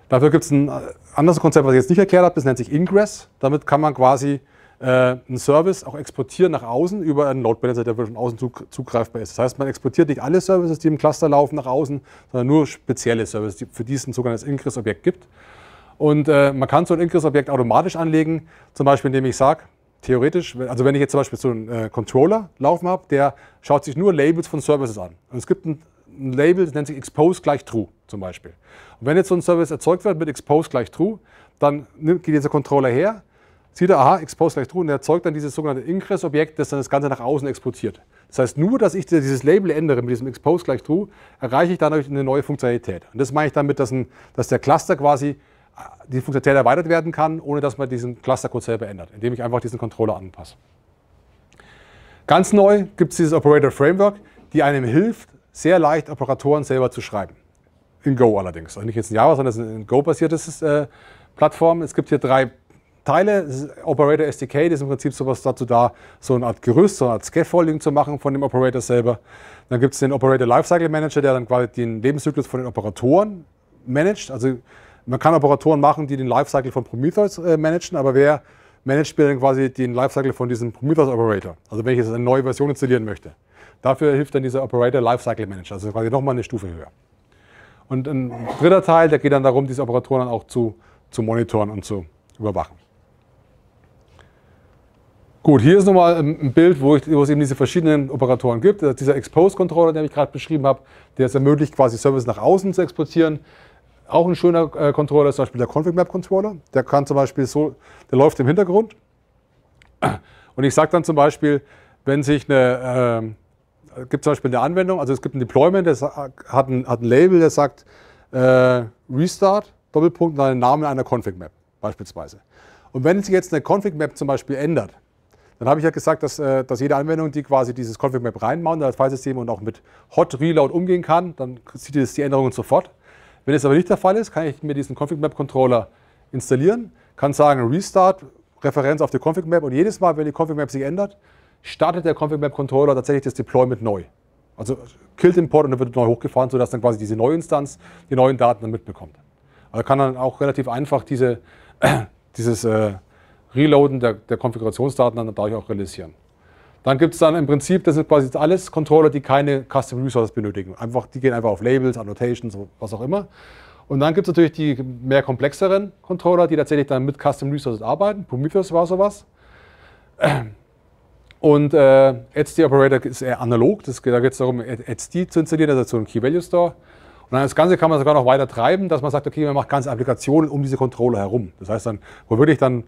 Dafür gibt es ein äh, anderes Konzept, was ich jetzt nicht erklärt habe, das nennt sich Ingress. Damit kann man quasi äh, einen Service auch exportieren nach außen über einen Load Balancer, der von außen zugreifbar ist. Das heißt, man exportiert nicht alle Services, die im Cluster laufen, nach außen, sondern nur spezielle Services, die, für die es ein sogenanntes Ingress-Objekt gibt. Und äh, man kann so ein Ingress-Objekt automatisch anlegen, zum Beispiel indem ich sage, theoretisch, also wenn ich jetzt zum Beispiel so einen äh, Controller laufen habe, der schaut sich nur Labels von Services an. Und es gibt ein, ein Label, das nennt sich expose gleich true zum Beispiel. Und wenn jetzt so ein Service erzeugt wird mit expose gleich true, dann nimmt, geht dieser Controller her, sieht er, aha, expose gleich true und er erzeugt dann dieses sogenannte Ingress-Objekt, das dann das Ganze nach außen exportiert. Das heißt, nur, dass ich dieses Label ändere mit diesem expose gleich true, erreiche ich dadurch eine neue Funktionalität. Und das meine ich damit, dass, ein, dass der Cluster quasi die Funktionalität erweitert werden kann, ohne dass man diesen Clustercode selber ändert, indem ich einfach diesen Controller anpasse. Ganz neu gibt es dieses Operator Framework, die einem hilft, sehr leicht Operatoren selber zu schreiben. In Go allerdings. Also nicht jetzt in Java, sondern es ist eine go basiertes äh, Plattform. Es gibt hier drei Teile. Das Operator SDK, das ist im Prinzip sowas dazu da, so eine Art Gerüst, so eine Art Scaffolding zu machen von dem Operator selber. Dann gibt es den Operator Lifecycle Manager, der dann quasi den Lebenszyklus von den Operatoren managt. Also man kann Operatoren machen, die den Lifecycle von Prometheus äh, managen, aber wer managt mir dann quasi den Lifecycle von diesem Prometheus Operator? Also wenn ich jetzt eine neue Version installieren möchte. Dafür hilft dann dieser Operator Lifecycle Manager, also quasi nochmal eine Stufe höher. Und ein dritter Teil, der geht dann darum, diese Operatoren dann auch zu, zu monitoren und zu überwachen. Gut, hier ist nochmal ein Bild, wo, ich, wo, es eben diese verschiedenen Operatoren gibt. Dieser Expose-Controller, den ich gerade beschrieben habe, der es ermöglicht, quasi Service nach außen zu exportieren. Auch ein schöner äh, Controller ist zum Beispiel der Config Map Controller. Der kann zum Beispiel so, der läuft im Hintergrund. Und ich sage dann zum Beispiel, wenn sich eine, äh, gibt zum Beispiel eine Anwendung, also es gibt ein Deployment, das hat ein, hat ein Label, der sagt äh, Restart, Doppelpunkt, dann den Namen einer Config Map beispielsweise. Und wenn sich jetzt eine Config Map zum Beispiel ändert, dann habe ich ja gesagt, dass, äh, dass jede Anwendung, die quasi dieses Config Map reinmachen, das Filesystem und auch mit Hot Reload umgehen kann, dann sieht es die Änderungen sofort. Wenn das aber nicht der Fall ist, kann ich mir diesen Config Map Controller installieren, kann sagen Restart, Referenz auf die Config Map und jedes Mal, wenn die Config Map sich ändert, startet der Config Map Controller tatsächlich das Deployment neu. Also killt den Port und dann wird neu hochgefahren, sodass dann quasi diese neue Instanz die neuen Daten dann mitbekommt. Also kann dann auch relativ einfach diese, (clears throat) dieses äh, Reloaden der, der Konfigurationsdaten dann dadurch auch realisieren. Dann gibt es dann im Prinzip, das sind quasi alles Controller, die keine Custom Resources benötigen. Einfach, die gehen einfach auf Labels, Annotations, was auch immer. Und dann gibt es natürlich die mehr komplexeren Controller, die tatsächlich dann mit Custom Resources arbeiten. Prometheus war sowas. Und äh, Etsy Operator ist eher analog. Das, da geht es darum, Etsy zu installieren, also zu einem Key Value Store. Und dann das Ganze kann man sogar noch weiter treiben, dass man sagt, okay, man macht ganze Applikationen um diese Controller herum. Das heißt dann, wo würde ich dann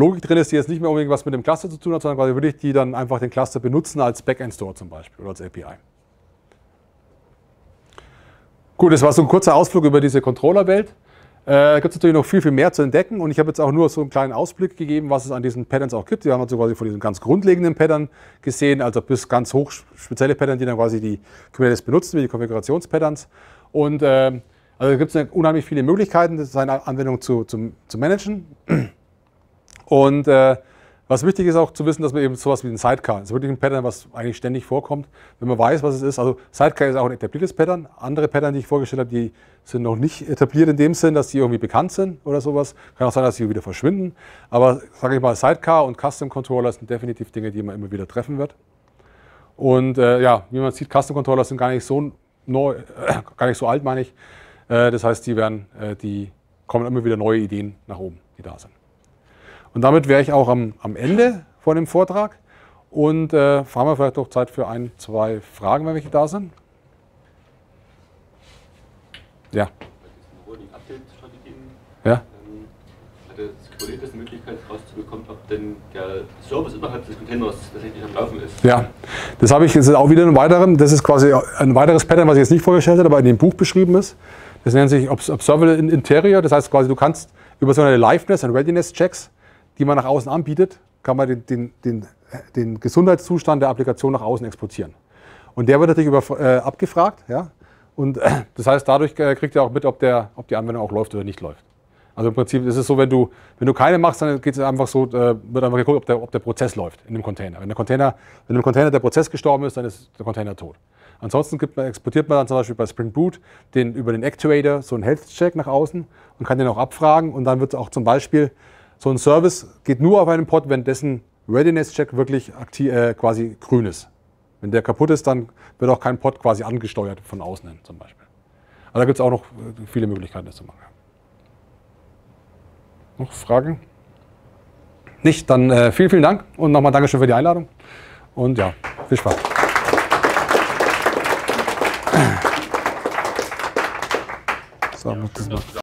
Logik drin ist, die jetzt nicht mehr unbedingt was mit dem Cluster zu tun hat, sondern quasi würde ich die dann einfach den Cluster benutzen als Backend-Store zum Beispiel oder als API. Gut, das war so ein kurzer Ausflug über diese Controller-Welt. Äh, da gibt es natürlich noch viel, viel mehr zu entdecken und ich habe jetzt auch nur so einen kleinen Ausblick gegeben, was es an diesen Patterns auch gibt. Wir haben also quasi von diesen ganz grundlegenden Pattern gesehen, also bis ganz hoch spezielle Pattern, die dann quasi die Kubernetes benutzen, wie die Konfigurationspatterns. Und äh, also gibt es unheimlich viele Möglichkeiten, seine Anwendung zu, zu, zu managen. Und äh, was wichtig ist auch zu wissen, dass man eben sowas wie ein Sidecar, das also ist wirklich ein Pattern, was eigentlich ständig vorkommt, wenn man weiß, was es ist. Also Sidecar ist auch ein etabliertes Pattern. Andere Pattern, die ich vorgestellt habe, die sind noch nicht etabliert in dem Sinn, dass die irgendwie bekannt sind oder sowas. Kann auch sein, dass sie wieder verschwinden. Aber sage ich mal, Sidecar und Custom Controller sind definitiv Dinge, die man immer wieder treffen wird. Und äh, ja, wie man sieht, Custom Controller sind gar nicht so neu, äh, (clears throat) gar nicht so alt, meine ich. Äh, das heißt, die werden, äh, die kommen immer wieder neue Ideen nach oben, die da sind. Und damit wäre ich auch am, am Ende von dem Vortrag. Und äh, haben wir vielleicht doch Zeit für ein, zwei Fragen, wenn welche da sind. Ja. Ja. Hatte Security eine Möglichkeit rauszubekommen, ob denn der Service innerhalb des Containers tatsächlich am Laufen ist? Ja, das habe ich jetzt auch wieder einen weiteren, das ist quasi ein weiteres Pattern, was ich jetzt nicht vorgestellt habe, aber in dem Buch beschrieben ist. Das nennt sich Observable Interior, das heißt quasi, du kannst über so eine Liveness und Readiness Checks die man nach außen anbietet, kann man den, den, den, den Gesundheitszustand der Applikation nach außen exportieren. Und der wird natürlich über, äh, abgefragt. Ja? Und äh, das heißt, dadurch äh, kriegt ihr auch mit, ob, der, ob die Anwendung auch läuft oder nicht läuft. Also im Prinzip ist es so, wenn du, wenn du keine machst, dann geht es einfach so, äh, wird einfach geguckt, ob der, ob der Prozess läuft in dem Container. Wenn, der Container. wenn im Container der Prozess gestorben ist, dann ist der Container tot. Ansonsten man, exportiert man dann zum Beispiel bei Spring Boot den, über den Actuator so einen Health-Check nach außen und kann den auch abfragen. Und dann wird es auch zum Beispiel so ein Service geht nur auf einen Pod, wenn dessen Readiness-Check wirklich aktiv, äh, quasi grün ist. Wenn der kaputt ist, dann wird auch kein Pod quasi angesteuert von außen hin zum Beispiel. Aber da gibt es auch noch äh, viele Möglichkeiten, das zu machen. Noch Fragen? Nicht? Dann äh, vielen, vielen Dank und nochmal Dankeschön für die Einladung. Und ja, viel Spaß. So, ja,